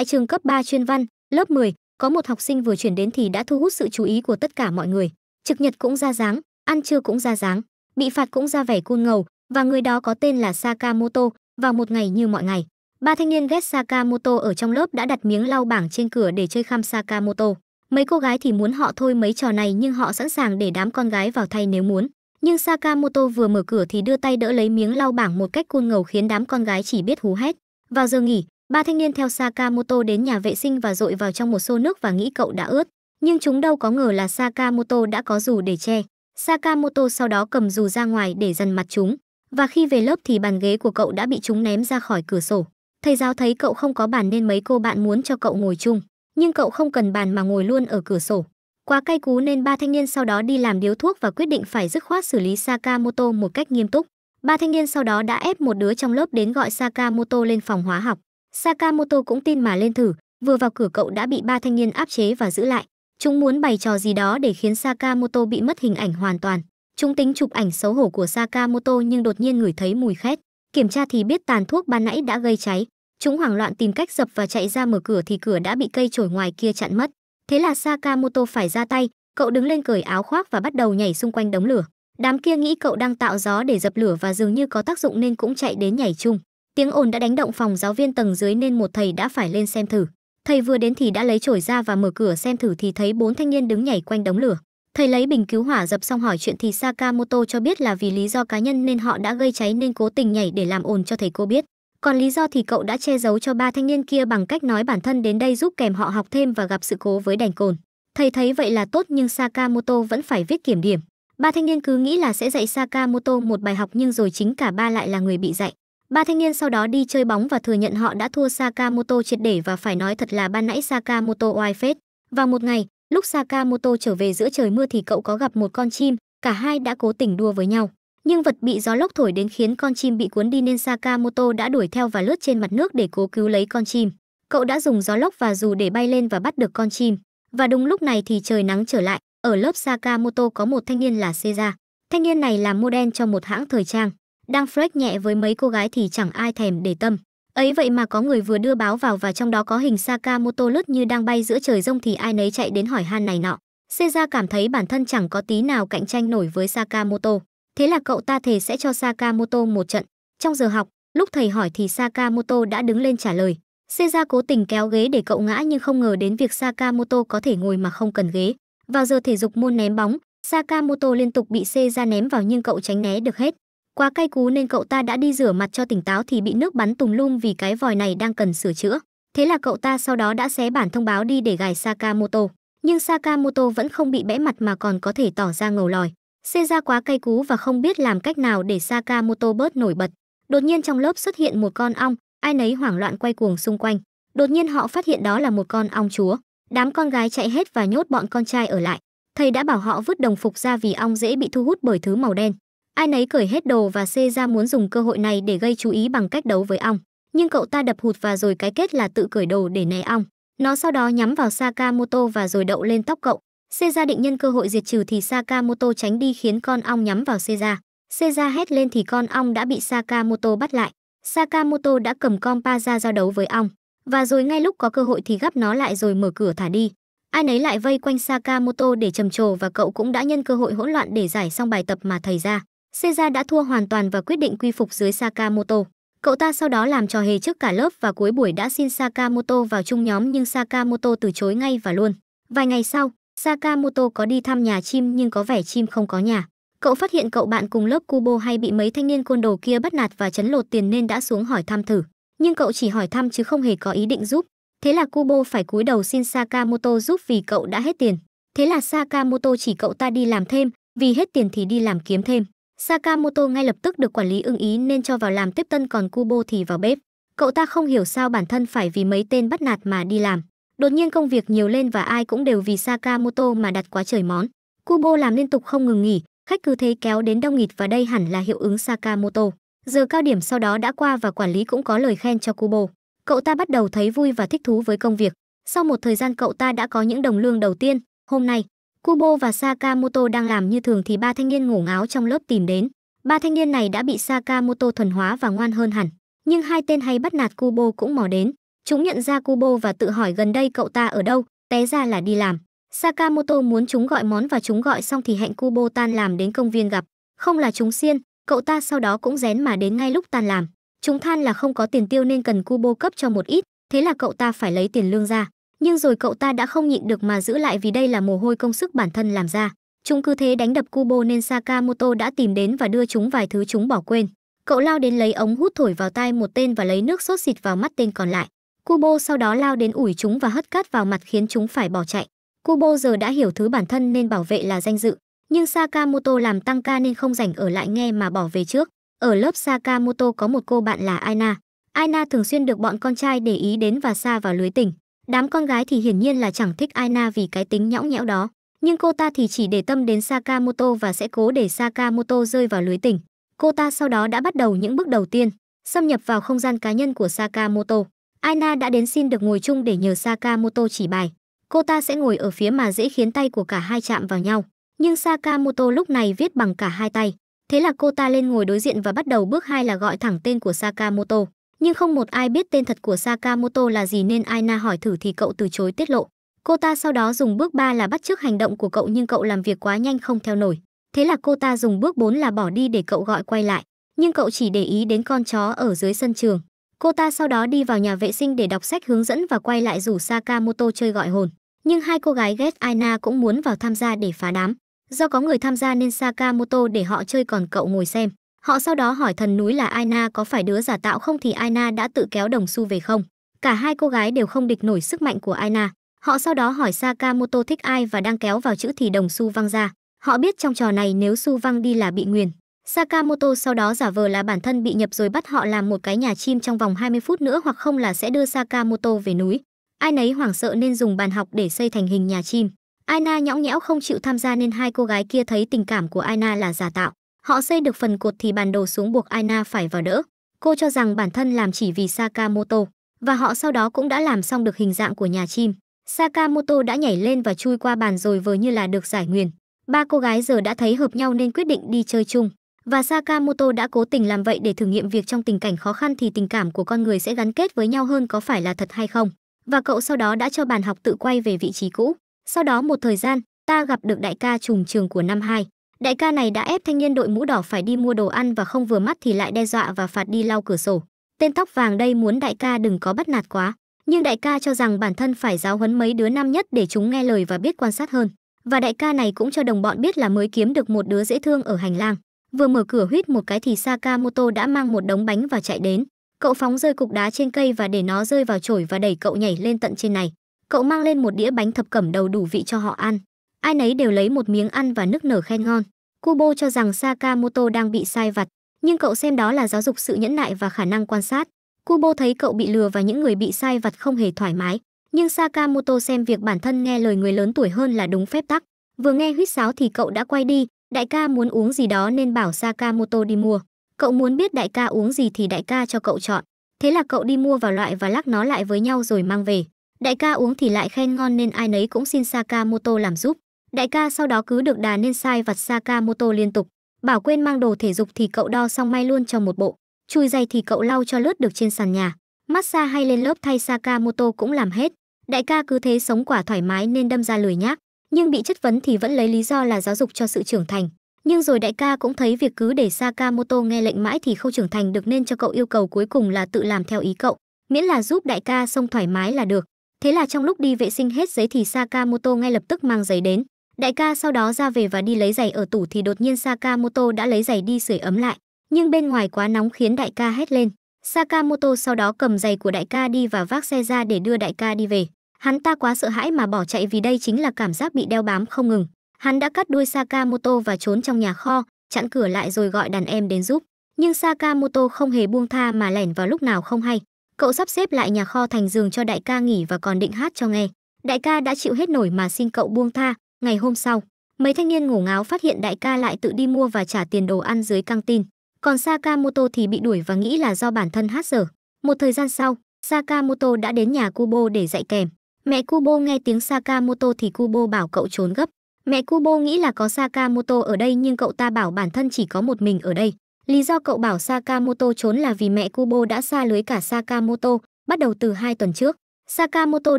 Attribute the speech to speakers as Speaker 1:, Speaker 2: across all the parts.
Speaker 1: Tại trường cấp 3 chuyên văn, lớp 10, có một học sinh vừa chuyển đến thì đã thu hút sự chú ý của tất cả mọi người. Trực nhật cũng ra dáng, ăn trưa cũng ra dáng, bị phạt cũng ra vẻ cuôn ngầu, và người đó có tên là Sakamoto, vào một ngày như mọi ngày. Ba thanh niên ghét Sakamoto ở trong lớp đã đặt miếng lau bảng trên cửa để chơi khăm Sakamoto. Mấy cô gái thì muốn họ thôi mấy trò này nhưng họ sẵn sàng để đám con gái vào thay nếu muốn. Nhưng Sakamoto vừa mở cửa thì đưa tay đỡ lấy miếng lau bảng một cách côn ngầu khiến đám con gái chỉ biết hú hét. Vào giờ nghỉ, Ba thanh niên theo Sakamoto đến nhà vệ sinh và dội vào trong một xô nước và nghĩ cậu đã ướt, nhưng chúng đâu có ngờ là Sakamoto đã có dù để che. Sakamoto sau đó cầm dù ra ngoài để dằn mặt chúng, và khi về lớp thì bàn ghế của cậu đã bị chúng ném ra khỏi cửa sổ. Thầy giáo thấy cậu không có bàn nên mấy cô bạn muốn cho cậu ngồi chung, nhưng cậu không cần bàn mà ngồi luôn ở cửa sổ. Quá cay cú nên ba thanh niên sau đó đi làm điếu thuốc và quyết định phải dứt khoát xử lý Sakamoto một cách nghiêm túc. Ba thanh niên sau đó đã ép một đứa trong lớp đến gọi Sakamoto lên phòng hóa học. Sakamoto cũng tin mà lên thử, vừa vào cửa cậu đã bị ba thanh niên áp chế và giữ lại. Chúng muốn bày trò gì đó để khiến Sakamoto bị mất hình ảnh hoàn toàn. Chúng tính chụp ảnh xấu hổ của Sakamoto nhưng đột nhiên ngửi thấy mùi khét. Kiểm tra thì biết tàn thuốc ban nãy đã gây cháy. Chúng hoảng loạn tìm cách dập và chạy ra mở cửa thì cửa đã bị cây chổi ngoài kia chặn mất. Thế là Sakamoto phải ra tay, cậu đứng lên cởi áo khoác và bắt đầu nhảy xung quanh đống lửa. Đám kia nghĩ cậu đang tạo gió để dập lửa và dường như có tác dụng nên cũng chạy đến nhảy chung tiếng ồn đã đánh động phòng giáo viên tầng dưới nên một thầy đã phải lên xem thử thầy vừa đến thì đã lấy chổi ra và mở cửa xem thử thì thấy bốn thanh niên đứng nhảy quanh đống lửa thầy lấy bình cứu hỏa dập xong hỏi chuyện thì sakamoto cho biết là vì lý do cá nhân nên họ đã gây cháy nên cố tình nhảy để làm ồn cho thầy cô biết còn lý do thì cậu đã che giấu cho ba thanh niên kia bằng cách nói bản thân đến đây giúp kèm họ học thêm và gặp sự cố với đành cồn thầy thấy vậy là tốt nhưng sakamoto vẫn phải viết kiểm điểm ba thanh niên cứ nghĩ là sẽ dạy sakamoto một bài học nhưng rồi chính cả ba lại là người bị dạy Ba thanh niên sau đó đi chơi bóng và thừa nhận họ đã thua Sakamoto triệt để và phải nói thật là ban nãy Sakamoto oai phết. Vào một ngày, lúc Sakamoto trở về giữa trời mưa thì cậu có gặp một con chim, cả hai đã cố tình đua với nhau. Nhưng vật bị gió lốc thổi đến khiến con chim bị cuốn đi nên Sakamoto đã đuổi theo và lướt trên mặt nước để cố cứu lấy con chim. Cậu đã dùng gió lốc và dù để bay lên và bắt được con chim. Và đúng lúc này thì trời nắng trở lại, ở lớp Sakamoto có một thanh niên là Seiza. Thanh niên này làm model cho một hãng thời trang đang flirt nhẹ với mấy cô gái thì chẳng ai thèm để tâm. Ấy vậy mà có người vừa đưa báo vào và trong đó có hình Sakamoto lướt như đang bay giữa trời rông thì ai nấy chạy đến hỏi han này nọ. Seiya cảm thấy bản thân chẳng có tí nào cạnh tranh nổi với Sakamoto. Thế là cậu ta thề sẽ cho Sakamoto một trận. Trong giờ học, lúc thầy hỏi thì Sakamoto đã đứng lên trả lời. Seiya cố tình kéo ghế để cậu ngã nhưng không ngờ đến việc Sakamoto có thể ngồi mà không cần ghế. Vào giờ thể dục môn ném bóng, Sakamoto liên tục bị Seiya ném vào nhưng cậu tránh né được hết. Quá cay cú nên cậu ta đã đi rửa mặt cho tỉnh táo thì bị nước bắn tùng lum vì cái vòi này đang cần sửa chữa. Thế là cậu ta sau đó đã xé bản thông báo đi để gài Sakamoto. Nhưng Sakamoto vẫn không bị bẽ mặt mà còn có thể tỏ ra ngầu lòi. Seiza quá cay cú và không biết làm cách nào để Sakamoto bớt nổi bật. Đột nhiên trong lớp xuất hiện một con ong, ai nấy hoảng loạn quay cuồng xung quanh. Đột nhiên họ phát hiện đó là một con ong chúa. Đám con gái chạy hết và nhốt bọn con trai ở lại. Thầy đã bảo họ vứt đồng phục ra vì ong dễ bị thu hút bởi thứ màu đen. Ai nấy cởi hết đồ và xê ra muốn dùng cơ hội này để gây chú ý bằng cách đấu với ong. Nhưng cậu ta đập hụt và rồi cái kết là tự cởi đồ để né ong. Nó sau đó nhắm vào Sakamoto và rồi đậu lên tóc cậu. Seiza định nhân cơ hội diệt trừ thì Sakamoto tránh đi khiến con ong nhắm vào Seiza. Seiza hét lên thì con ong đã bị Sakamoto bắt lại. Sakamoto đã cầm con pa ra giao đấu với ong. Và rồi ngay lúc có cơ hội thì gắp nó lại rồi mở cửa thả đi. Ai nấy lại vây quanh Sakamoto để trầm trồ và cậu cũng đã nhân cơ hội hỗn loạn để giải xong bài tập mà thầy ra. Seiya đã thua hoàn toàn và quyết định quy phục dưới Sakamoto. Cậu ta sau đó làm trò hề trước cả lớp và cuối buổi đã xin Sakamoto vào chung nhóm nhưng Sakamoto từ chối ngay và luôn. Vài ngày sau, Sakamoto có đi thăm nhà chim nhưng có vẻ chim không có nhà. Cậu phát hiện cậu bạn cùng lớp Kubo hay bị mấy thanh niên côn đồ kia bắt nạt và chấn lột tiền nên đã xuống hỏi thăm thử. Nhưng cậu chỉ hỏi thăm chứ không hề có ý định giúp. Thế là Kubo phải cúi đầu xin Sakamoto giúp vì cậu đã hết tiền. Thế là Sakamoto chỉ cậu ta đi làm thêm, vì hết tiền thì đi làm kiếm thêm. Sakamoto ngay lập tức được quản lý ưng ý nên cho vào làm tiếp tân còn Kubo thì vào bếp. Cậu ta không hiểu sao bản thân phải vì mấy tên bắt nạt mà đi làm. Đột nhiên công việc nhiều lên và ai cũng đều vì Sakamoto mà đặt quá trời món. Kubo làm liên tục không ngừng nghỉ, khách cứ thế kéo đến đông nghịt và đây hẳn là hiệu ứng Sakamoto. Giờ cao điểm sau đó đã qua và quản lý cũng có lời khen cho Kubo. Cậu ta bắt đầu thấy vui và thích thú với công việc. Sau một thời gian cậu ta đã có những đồng lương đầu tiên. Hôm nay, Kubo và Sakamoto đang làm như thường thì ba thanh niên ngủ ngáo trong lớp tìm đến. Ba thanh niên này đã bị Sakamoto thuần hóa và ngoan hơn hẳn. Nhưng hai tên hay bắt nạt Kubo cũng mò đến. Chúng nhận ra Kubo và tự hỏi gần đây cậu ta ở đâu, té ra là đi làm. Sakamoto muốn chúng gọi món và chúng gọi xong thì hẹn Kubo tan làm đến công viên gặp. Không là chúng xiên, cậu ta sau đó cũng rén mà đến ngay lúc tan làm. Chúng than là không có tiền tiêu nên cần Kubo cấp cho một ít, thế là cậu ta phải lấy tiền lương ra nhưng rồi cậu ta đã không nhịn được mà giữ lại vì đây là mồ hôi công sức bản thân làm ra chúng cứ thế đánh đập kubo nên sakamoto đã tìm đến và đưa chúng vài thứ chúng bỏ quên cậu lao đến lấy ống hút thổi vào tai một tên và lấy nước sốt xịt vào mắt tên còn lại kubo sau đó lao đến ủi chúng và hất cát vào mặt khiến chúng phải bỏ chạy kubo giờ đã hiểu thứ bản thân nên bảo vệ là danh dự nhưng sakamoto làm tăng ca nên không rảnh ở lại nghe mà bỏ về trước ở lớp sakamoto có một cô bạn là aina aina thường xuyên được bọn con trai để ý đến và xa vào lưới tình Đám con gái thì hiển nhiên là chẳng thích Aina vì cái tính nhõng nhẽo đó, nhưng cô ta thì chỉ để tâm đến Sakamoto và sẽ cố để Sakamoto rơi vào lưới tình. Cô ta sau đó đã bắt đầu những bước đầu tiên, xâm nhập vào không gian cá nhân của Sakamoto. Aina đã đến xin được ngồi chung để nhờ Sakamoto chỉ bài. Cô ta sẽ ngồi ở phía mà dễ khiến tay của cả hai chạm vào nhau. Nhưng Sakamoto lúc này viết bằng cả hai tay. Thế là cô ta lên ngồi đối diện và bắt đầu bước hai là gọi thẳng tên của Sakamoto nhưng không một ai biết tên thật của Sakamoto là gì nên Aina hỏi thử thì cậu từ chối tiết lộ. Cô ta sau đó dùng bước 3 là bắt chước hành động của cậu nhưng cậu làm việc quá nhanh không theo nổi. Thế là cô ta dùng bước 4 là bỏ đi để cậu gọi quay lại, nhưng cậu chỉ để ý đến con chó ở dưới sân trường. Cô ta sau đó đi vào nhà vệ sinh để đọc sách hướng dẫn và quay lại rủ Sakamoto chơi gọi hồn. Nhưng hai cô gái ghét Aina cũng muốn vào tham gia để phá đám. Do có người tham gia nên Sakamoto để họ chơi còn cậu ngồi xem. Họ sau đó hỏi thần núi là Aina có phải đứa giả tạo không thì Aina đã tự kéo đồng xu về không. Cả hai cô gái đều không địch nổi sức mạnh của Aina. Họ sau đó hỏi Sakamoto thích ai và đang kéo vào chữ thì đồng xu văng ra. Họ biết trong trò này nếu xu văng đi là bị nguyền. Sakamoto sau đó giả vờ là bản thân bị nhập rồi bắt họ làm một cái nhà chim trong vòng 20 phút nữa hoặc không là sẽ đưa Sakamoto về núi. Ai nấy hoảng sợ nên dùng bàn học để xây thành hình nhà chim. Aina nhõng nhẽo không chịu tham gia nên hai cô gái kia thấy tình cảm của Aina là giả tạo. Họ xây được phần cột thì bản đồ xuống buộc Aina phải vào đỡ. Cô cho rằng bản thân làm chỉ vì Sakamoto, và họ sau đó cũng đã làm xong được hình dạng của nhà chim. Sakamoto đã nhảy lên và chui qua bàn rồi vờ như là được giải nguyền. Ba cô gái giờ đã thấy hợp nhau nên quyết định đi chơi chung. Và Sakamoto đã cố tình làm vậy để thử nghiệm việc trong tình cảnh khó khăn thì tình cảm của con người sẽ gắn kết với nhau hơn có phải là thật hay không. Và cậu sau đó đã cho bàn học tự quay về vị trí cũ. Sau đó một thời gian, ta gặp được đại ca trùng trường của năm 2. Đại ca này đã ép thanh niên đội mũ đỏ phải đi mua đồ ăn và không vừa mắt thì lại đe dọa và phạt đi lau cửa sổ. Tên tóc vàng đây muốn đại ca đừng có bắt nạt quá, nhưng đại ca cho rằng bản thân phải giáo huấn mấy đứa nam nhất để chúng nghe lời và biết quan sát hơn. Và đại ca này cũng cho đồng bọn biết là mới kiếm được một đứa dễ thương ở hành lang. Vừa mở cửa huýt một cái thì Sakamoto đã mang một đống bánh và chạy đến. Cậu phóng rơi cục đá trên cây và để nó rơi vào chổi và đẩy cậu nhảy lên tận trên này. Cậu mang lên một đĩa bánh thập cẩm đầu đủ vị cho họ ăn ai nấy đều lấy một miếng ăn và nức nở khen ngon. Kubo cho rằng Sakamoto đang bị sai vặt, nhưng cậu xem đó là giáo dục sự nhẫn nại và khả năng quan sát. Kubo thấy cậu bị lừa và những người bị sai vặt không hề thoải mái, nhưng Sakamoto xem việc bản thân nghe lời người lớn tuổi hơn là đúng phép tắc. Vừa nghe huýt sáo thì cậu đã quay đi, đại ca muốn uống gì đó nên bảo Sakamoto đi mua. Cậu muốn biết đại ca uống gì thì đại ca cho cậu chọn. Thế là cậu đi mua vào loại và lắc nó lại với nhau rồi mang về. Đại ca uống thì lại khen ngon nên ai nấy cũng xin Sakamoto làm giúp. Đại ca sau đó cứ được đà nên sai vặt Sakamoto liên tục. Bảo quên mang đồ thể dục thì cậu đo xong may luôn cho một bộ. Chui giày thì cậu lau cho lướt được trên sàn nhà. Massage hay lên lớp thay Sakamoto cũng làm hết. Đại ca cứ thế sống quả thoải mái nên đâm ra lười nhác. Nhưng bị chất vấn thì vẫn lấy lý do là giáo dục cho sự trưởng thành. Nhưng rồi đại ca cũng thấy việc cứ để Sakamoto nghe lệnh mãi thì không trưởng thành được nên cho cậu yêu cầu cuối cùng là tự làm theo ý cậu. Miễn là giúp đại ca xong thoải mái là được. Thế là trong lúc đi vệ sinh hết giấy thì Sakamoto ngay lập tức mang giấy đến. Đại ca sau đó ra về và đi lấy giày ở tủ thì đột nhiên Sakamoto đã lấy giày đi sưởi ấm lại, nhưng bên ngoài quá nóng khiến đại ca hét lên. Sakamoto sau đó cầm giày của đại ca đi và vác xe ra để đưa đại ca đi về. Hắn ta quá sợ hãi mà bỏ chạy vì đây chính là cảm giác bị đeo bám không ngừng. Hắn đã cắt đuôi Sakamoto và trốn trong nhà kho, chặn cửa lại rồi gọi đàn em đến giúp. Nhưng Sakamoto không hề buông tha mà lẻn vào lúc nào không hay. Cậu sắp xếp lại nhà kho thành giường cho đại ca nghỉ và còn định hát cho nghe. Đại ca đã chịu hết nổi mà xin cậu buông tha, Ngày hôm sau, mấy thanh niên ngủ ngáo phát hiện đại ca lại tự đi mua và trả tiền đồ ăn dưới căng tin. Còn Sakamoto thì bị đuổi và nghĩ là do bản thân hát dở. Một thời gian sau, Sakamoto đã đến nhà Kubo để dạy kèm. Mẹ Kubo nghe tiếng Sakamoto thì Kubo bảo cậu trốn gấp. Mẹ Kubo nghĩ là có Sakamoto ở đây nhưng cậu ta bảo bản thân chỉ có một mình ở đây. Lý do cậu bảo Sakamoto trốn là vì mẹ Kubo đã xa lưới cả Sakamoto, bắt đầu từ hai tuần trước. Sakamoto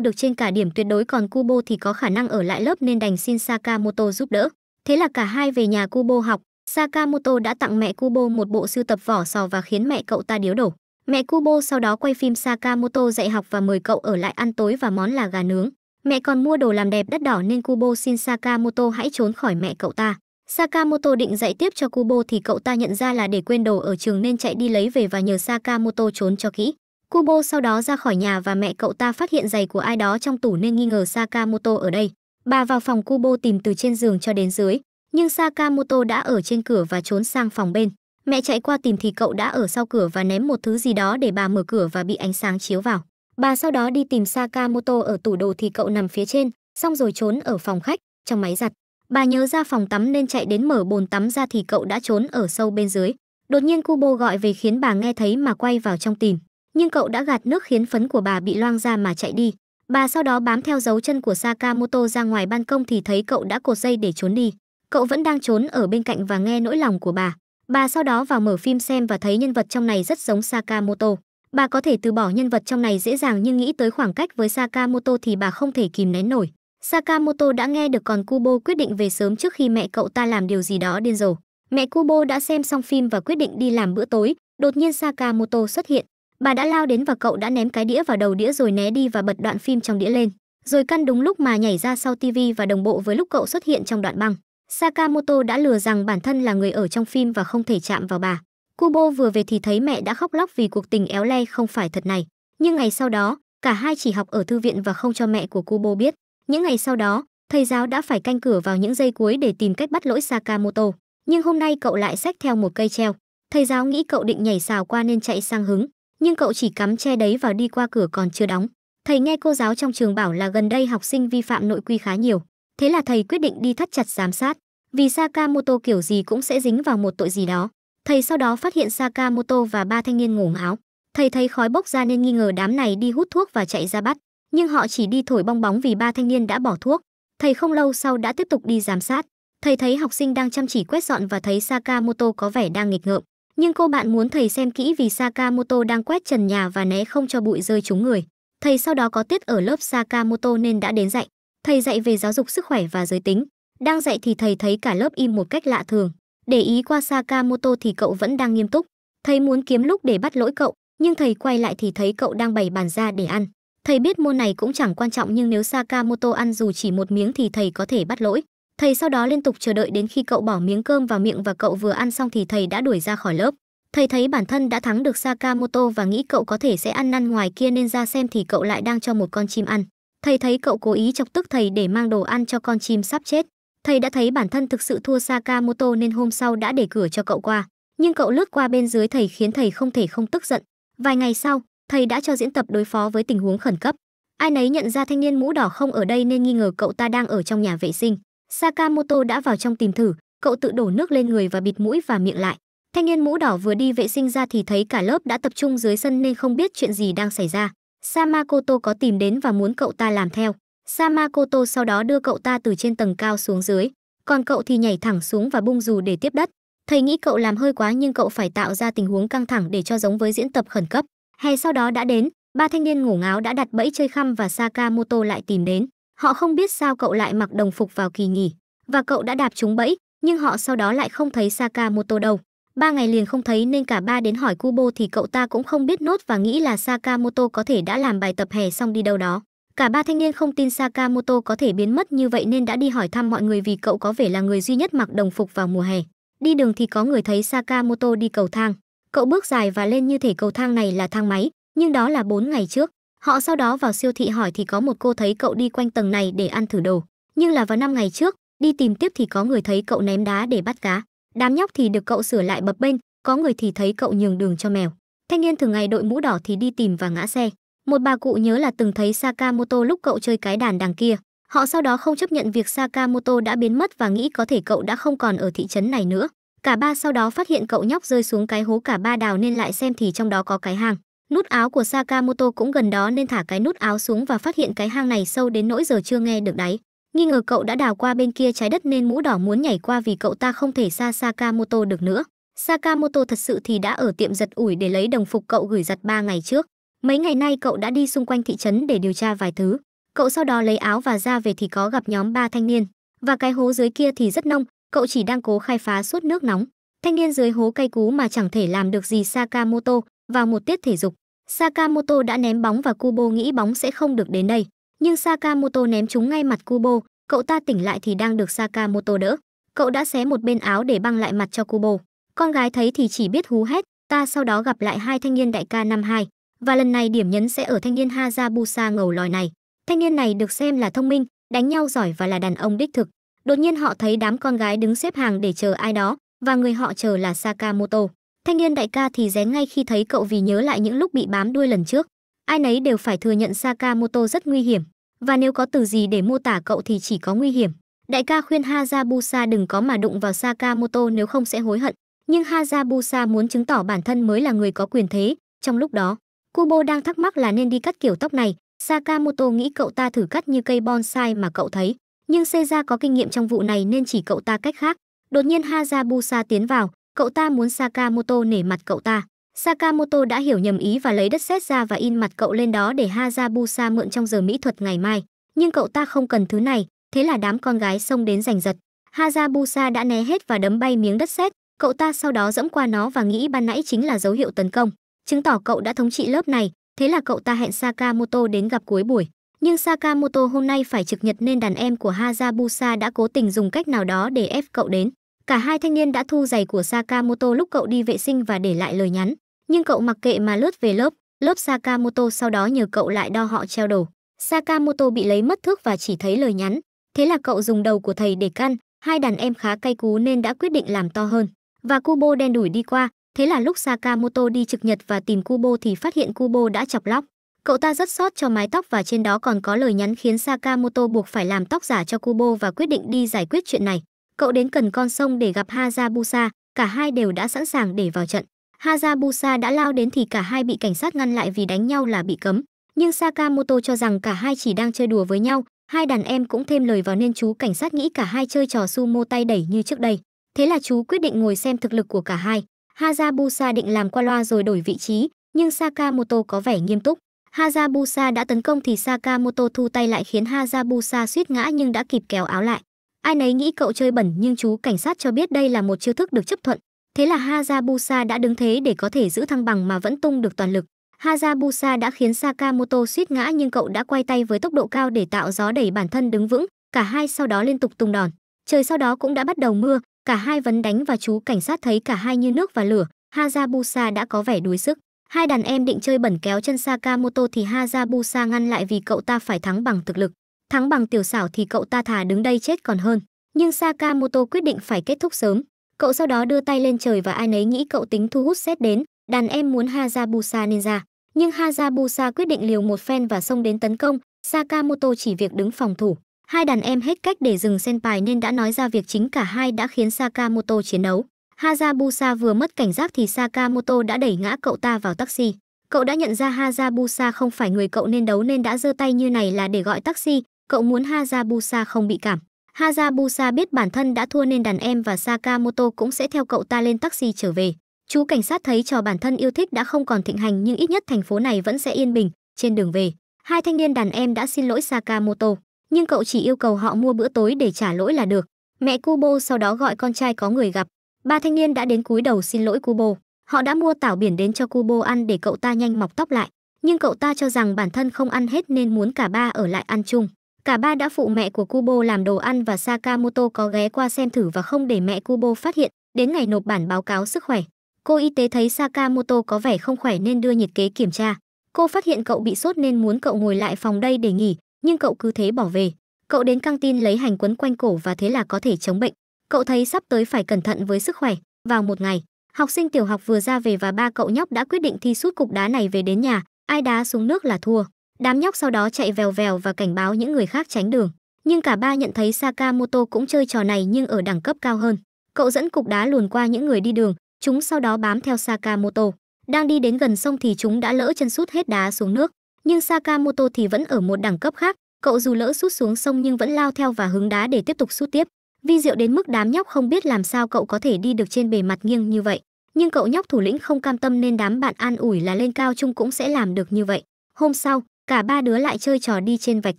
Speaker 1: được trên cả điểm tuyệt đối còn Kubo thì có khả năng ở lại lớp nên đành xin Sakamoto giúp đỡ. Thế là cả hai về nhà Kubo học, Sakamoto đã tặng mẹ Kubo một bộ sưu tập vỏ sò và khiến mẹ cậu ta điếu đổ. Mẹ Kubo sau đó quay phim Sakamoto dạy học và mời cậu ở lại ăn tối và món là gà nướng. Mẹ còn mua đồ làm đẹp đắt đỏ nên Kubo xin Sakamoto hãy trốn khỏi mẹ cậu ta. Sakamoto định dạy tiếp cho Kubo thì cậu ta nhận ra là để quên đồ ở trường nên chạy đi lấy về và nhờ Sakamoto trốn cho kỹ. Kubo sau đó ra khỏi nhà và mẹ cậu ta phát hiện giày của ai đó trong tủ nên nghi ngờ Sakamoto ở đây. Bà vào phòng Kubo tìm từ trên giường cho đến dưới, nhưng Sakamoto đã ở trên cửa và trốn sang phòng bên. Mẹ chạy qua tìm thì cậu đã ở sau cửa và ném một thứ gì đó để bà mở cửa và bị ánh sáng chiếu vào. Bà sau đó đi tìm Sakamoto ở tủ đồ thì cậu nằm phía trên, xong rồi trốn ở phòng khách, trong máy giặt. Bà nhớ ra phòng tắm nên chạy đến mở bồn tắm ra thì cậu đã trốn ở sâu bên dưới. Đột nhiên Kubo gọi về khiến bà nghe thấy mà quay vào trong tìm nhưng cậu đã gạt nước khiến phấn của bà bị loang ra mà chạy đi. Bà sau đó bám theo dấu chân của Sakamoto ra ngoài ban công thì thấy cậu đã cột dây để trốn đi. Cậu vẫn đang trốn ở bên cạnh và nghe nỗi lòng của bà. Bà sau đó vào mở phim xem và thấy nhân vật trong này rất giống Sakamoto. Bà có thể từ bỏ nhân vật trong này dễ dàng nhưng nghĩ tới khoảng cách với Sakamoto thì bà không thể kìm nén nổi. Sakamoto đã nghe được còn Kubo quyết định về sớm trước khi mẹ cậu ta làm điều gì đó điên rồ. Mẹ Kubo đã xem xong phim và quyết định đi làm bữa tối, đột nhiên Sakamoto xuất hiện. Bà đã lao đến và cậu đã ném cái đĩa vào đầu đĩa rồi né đi và bật đoạn phim trong đĩa lên. Rồi căn đúng lúc mà nhảy ra sau TV và đồng bộ với lúc cậu xuất hiện trong đoạn băng. Sakamoto đã lừa rằng bản thân là người ở trong phim và không thể chạm vào bà. Kubo vừa về thì thấy mẹ đã khóc lóc vì cuộc tình éo le không phải thật này. Nhưng ngày sau đó, cả hai chỉ học ở thư viện và không cho mẹ của Kubo biết. Những ngày sau đó, thầy giáo đã phải canh cửa vào những giây cuối để tìm cách bắt lỗi Sakamoto. Nhưng hôm nay cậu lại xách theo một cây treo. Thầy giáo nghĩ cậu định nhảy xào qua nên chạy sang hứng nhưng cậu chỉ cắm che đấy và đi qua cửa còn chưa đóng. Thầy nghe cô giáo trong trường bảo là gần đây học sinh vi phạm nội quy khá nhiều, thế là thầy quyết định đi thắt chặt giám sát, vì Sakamoto kiểu gì cũng sẽ dính vào một tội gì đó. Thầy sau đó phát hiện Sakamoto và ba thanh niên ngủ áo. Thầy thấy khói bốc ra nên nghi ngờ đám này đi hút thuốc và chạy ra bắt, nhưng họ chỉ đi thổi bong bóng vì ba thanh niên đã bỏ thuốc. Thầy không lâu sau đã tiếp tục đi giám sát. Thầy thấy học sinh đang chăm chỉ quét dọn và thấy Sakamoto có vẻ đang nghịch ngợm. Nhưng cô bạn muốn thầy xem kỹ vì Sakamoto đang quét trần nhà và né không cho bụi rơi trúng người. Thầy sau đó có tiết ở lớp Sakamoto nên đã đến dạy. Thầy dạy về giáo dục sức khỏe và giới tính. Đang dạy thì thầy thấy cả lớp im một cách lạ thường. Để ý qua Sakamoto thì cậu vẫn đang nghiêm túc. Thầy muốn kiếm lúc để bắt lỗi cậu, nhưng thầy quay lại thì thấy cậu đang bày bàn ra để ăn. Thầy biết môn này cũng chẳng quan trọng nhưng nếu Sakamoto ăn dù chỉ một miếng thì thầy có thể bắt lỗi. Thầy sau đó liên tục chờ đợi đến khi cậu bỏ miếng cơm vào miệng và cậu vừa ăn xong thì thầy đã đuổi ra khỏi lớp. Thầy thấy bản thân đã thắng được Sakamoto và nghĩ cậu có thể sẽ ăn năn ngoài kia nên ra xem thì cậu lại đang cho một con chim ăn. Thầy thấy cậu cố ý chọc tức thầy để mang đồ ăn cho con chim sắp chết. Thầy đã thấy bản thân thực sự thua Sakamoto nên hôm sau đã để cửa cho cậu qua. Nhưng cậu lướt qua bên dưới thầy khiến thầy không thể không tức giận. Vài ngày sau, thầy đã cho diễn tập đối phó với tình huống khẩn cấp. Ai nấy nhận ra thanh niên mũ đỏ không ở đây nên nghi ngờ cậu ta đang ở trong nhà vệ sinh. Sakamoto đã vào trong tìm thử, cậu tự đổ nước lên người và bịt mũi và miệng lại. Thanh niên mũ đỏ vừa đi vệ sinh ra thì thấy cả lớp đã tập trung dưới sân nên không biết chuyện gì đang xảy ra. Samakoto có tìm đến và muốn cậu ta làm theo. Samakoto sau đó đưa cậu ta từ trên tầng cao xuống dưới, còn cậu thì nhảy thẳng xuống và bung dù để tiếp đất. Thầy nghĩ cậu làm hơi quá nhưng cậu phải tạo ra tình huống căng thẳng để cho giống với diễn tập khẩn cấp. Hè sau đó đã đến, ba thanh niên ngủ ngáo đã đặt bẫy chơi khăm và Sakamoto lại tìm đến. Họ không biết sao cậu lại mặc đồng phục vào kỳ nghỉ và cậu đã đạp chúng bẫy, nhưng họ sau đó lại không thấy Sakamoto đâu. Ba ngày liền không thấy nên cả ba đến hỏi Kubo thì cậu ta cũng không biết nốt và nghĩ là Sakamoto có thể đã làm bài tập hè xong đi đâu đó. Cả ba thanh niên không tin Sakamoto có thể biến mất như vậy nên đã đi hỏi thăm mọi người vì cậu có vẻ là người duy nhất mặc đồng phục vào mùa hè. Đi đường thì có người thấy Sakamoto đi cầu thang. Cậu bước dài và lên như thể cầu thang này là thang máy, nhưng đó là bốn ngày trước. Họ sau đó vào siêu thị hỏi thì có một cô thấy cậu đi quanh tầng này để ăn thử đồ. Nhưng là vào năm ngày trước, đi tìm tiếp thì có người thấy cậu ném đá để bắt cá. Đám nhóc thì được cậu sửa lại bập bênh, có người thì thấy cậu nhường đường cho mèo. Thanh niên thường ngày đội mũ đỏ thì đi tìm và ngã xe. Một bà cụ nhớ là từng thấy Sakamoto lúc cậu chơi cái đàn đằng kia. Họ sau đó không chấp nhận việc Sakamoto đã biến mất và nghĩ có thể cậu đã không còn ở thị trấn này nữa. Cả ba sau đó phát hiện cậu nhóc rơi xuống cái hố cả ba đào nên lại xem thì trong đó có cái hàng Nút áo của Sakamoto cũng gần đó nên thả cái nút áo xuống và phát hiện cái hang này sâu đến nỗi giờ chưa nghe được đáy. Nghi ngờ cậu đã đào qua bên kia trái đất nên mũ đỏ muốn nhảy qua vì cậu ta không thể xa Sakamoto được nữa. Sakamoto thật sự thì đã ở tiệm giặt ủi để lấy đồng phục cậu gửi giặt 3 ngày trước. Mấy ngày nay cậu đã đi xung quanh thị trấn để điều tra vài thứ. Cậu sau đó lấy áo và ra về thì có gặp nhóm ba thanh niên. Và cái hố dưới kia thì rất nông, cậu chỉ đang cố khai phá suốt nước nóng. Thanh niên dưới hố cây cú mà chẳng thể làm được gì Sakamoto vào một tiết thể dục. Sakamoto đã ném bóng và Kubo nghĩ bóng sẽ không được đến đây, nhưng Sakamoto ném trúng ngay mặt Kubo, cậu ta tỉnh lại thì đang được Sakamoto đỡ. Cậu đã xé một bên áo để băng lại mặt cho Kubo. Con gái thấy thì chỉ biết hú hét, ta sau đó gặp lại hai thanh niên đại ca năm hai và lần này điểm nhấn sẽ ở thanh niên Hazabusa ngầu lòi này. Thanh niên này được xem là thông minh, đánh nhau giỏi và là đàn ông đích thực. Đột nhiên họ thấy đám con gái đứng xếp hàng để chờ ai đó, và người họ chờ là Sakamoto. Thanh niên đại ca thì rén ngay khi thấy cậu vì nhớ lại những lúc bị bám đuôi lần trước. Ai nấy đều phải thừa nhận Sakamoto rất nguy hiểm, và nếu có từ gì để mô tả cậu thì chỉ có nguy hiểm. Đại ca khuyên Hajabusa đừng có mà đụng vào Sakamoto nếu không sẽ hối hận, nhưng Hajabusa muốn chứng tỏ bản thân mới là người có quyền thế. Trong lúc đó, Kubo đang thắc mắc là nên đi cắt kiểu tóc này, Sakamoto nghĩ cậu ta thử cắt như cây bonsai mà cậu thấy, nhưng Seiza có kinh nghiệm trong vụ này nên chỉ cậu ta cách khác. Đột nhiên Hajabusa tiến vào, Cậu ta muốn Sakamoto nể mặt cậu ta. Sakamoto đã hiểu nhầm ý và lấy đất sét ra và in mặt cậu lên đó để Hajabusa mượn trong giờ mỹ thuật ngày mai. Nhưng cậu ta không cần thứ này, thế là đám con gái xông đến giành giật. Hajabusa đã né hết và đấm bay miếng đất sét, cậu ta sau đó dẫm qua nó và nghĩ ban nãy chính là dấu hiệu tấn công, chứng tỏ cậu đã thống trị lớp này, thế là cậu ta hẹn Sakamoto đến gặp cuối buổi. Nhưng Sakamoto hôm nay phải trực nhật nên đàn em của Hajabusa đã cố tình dùng cách nào đó để ép cậu đến. Cả hai thanh niên đã thu giày của Sakamoto lúc cậu đi vệ sinh và để lại lời nhắn, nhưng cậu mặc kệ mà lướt về lớp, lớp Sakamoto sau đó nhờ cậu lại đo họ treo đồ Sakamoto bị lấy mất thước và chỉ thấy lời nhắn, thế là cậu dùng đầu của thầy để căn, hai đàn em khá cay cú nên đã quyết định làm to hơn. Và Kubo đen đuổi đi qua, thế là lúc Sakamoto đi trực nhật và tìm Kubo thì phát hiện Kubo đã chọc lóc. Cậu ta rất sót cho mái tóc và trên đó còn có lời nhắn khiến Sakamoto buộc phải làm tóc giả cho Kubo và quyết định đi giải quyết chuyện này. Cậu đến cần con sông để gặp Hazabusa, cả hai đều đã sẵn sàng để vào trận. Hazabusa đã lao đến thì cả hai bị cảnh sát ngăn lại vì đánh nhau là bị cấm. Nhưng Sakamoto cho rằng cả hai chỉ đang chơi đùa với nhau, hai đàn em cũng thêm lời vào nên chú cảnh sát nghĩ cả hai chơi trò sumo tay đẩy như trước đây. Thế là chú quyết định ngồi xem thực lực của cả hai. Hazabusa định làm qua loa rồi đổi vị trí, nhưng Sakamoto có vẻ nghiêm túc. Hazabusa đã tấn công thì Sakamoto thu tay lại khiến Hazabusa suýt ngã nhưng đã kịp kéo áo lại. Ai nấy nghĩ cậu chơi bẩn nhưng chú cảnh sát cho biết đây là một chiêu thức được chấp thuận. Thế là Hazabusa đã đứng thế để có thể giữ thăng bằng mà vẫn tung được toàn lực. Hazabusa đã khiến Sakamoto suýt ngã nhưng cậu đã quay tay với tốc độ cao để tạo gió đẩy bản thân đứng vững, cả hai sau đó liên tục tung đòn. Trời sau đó cũng đã bắt đầu mưa, cả hai vấn đánh và chú cảnh sát thấy cả hai như nước và lửa, Hazabusa đã có vẻ đuối sức. Hai đàn em định chơi bẩn kéo chân Sakamoto thì Hazabusa ngăn lại vì cậu ta phải thắng bằng thực lực thắng bằng tiểu xảo thì cậu ta thà đứng đây chết còn hơn. Nhưng Sakamoto quyết định phải kết thúc sớm. Cậu sau đó đưa tay lên trời và ai nấy nghĩ cậu tính thu hút xét đến, đàn em muốn Hajabusa nên ra. Nhưng Hajabusa quyết định liều một phen và xông đến tấn công, Sakamoto chỉ việc đứng phòng thủ. Hai đàn em hết cách để dừng senpai nên đã nói ra việc chính cả hai đã khiến Sakamoto chiến đấu. Hajabusa vừa mất cảnh giác thì Sakamoto đã đẩy ngã cậu ta vào taxi. Cậu đã nhận ra Hajabusa không phải người cậu nên đấu nên đã giơ tay như này là để gọi taxi, cậu muốn Hayabusa không bị cảm. Hayabusa biết bản thân đã thua nên đàn em và Sakamoto cũng sẽ theo cậu ta lên taxi trở về. Chú cảnh sát thấy trò bản thân yêu thích đã không còn thịnh hành nhưng ít nhất thành phố này vẫn sẽ yên bình. Trên đường về, hai thanh niên đàn em đã xin lỗi Sakamoto, nhưng cậu chỉ yêu cầu họ mua bữa tối để trả lỗi là được. Mẹ Kubo sau đó gọi con trai có người gặp. Ba thanh niên đã đến cúi đầu xin lỗi Kubo. Họ đã mua tảo biển đến cho Kubo ăn để cậu ta nhanh mọc tóc lại, nhưng cậu ta cho rằng bản thân không ăn hết nên muốn cả ba ở lại ăn chung. Cả ba đã phụ mẹ của Kubo làm đồ ăn và Sakamoto có ghé qua xem thử và không để mẹ Kubo phát hiện, đến ngày nộp bản báo cáo sức khỏe. Cô y tế thấy Sakamoto có vẻ không khỏe nên đưa nhiệt kế kiểm tra. Cô phát hiện cậu bị sốt nên muốn cậu ngồi lại phòng đây để nghỉ, nhưng cậu cứ thế bỏ về. Cậu đến căng tin lấy hành quấn quanh cổ và thế là có thể chống bệnh. Cậu thấy sắp tới phải cẩn thận với sức khỏe. Vào một ngày, học sinh tiểu học vừa ra về và ba cậu nhóc đã quyết định thi sút cục đá này về đến nhà, ai đá xuống nước là thua. Đám nhóc sau đó chạy vèo vèo và cảnh báo những người khác tránh đường. Nhưng cả ba nhận thấy Sakamoto cũng chơi trò này nhưng ở đẳng cấp cao hơn. Cậu dẫn cục đá luồn qua những người đi đường, chúng sau đó bám theo Sakamoto. Đang đi đến gần sông thì chúng đã lỡ chân sút hết đá xuống nước. Nhưng Sakamoto thì vẫn ở một đẳng cấp khác, cậu dù lỡ sút xuống sông nhưng vẫn lao theo và hứng đá để tiếp tục sút tiếp. Vi diệu đến mức đám nhóc không biết làm sao cậu có thể đi được trên bề mặt nghiêng như vậy. Nhưng cậu nhóc thủ lĩnh không cam tâm nên đám bạn an ủi là lên cao chung cũng sẽ làm được như vậy. Hôm sau, Cả ba đứa lại chơi trò đi trên vạch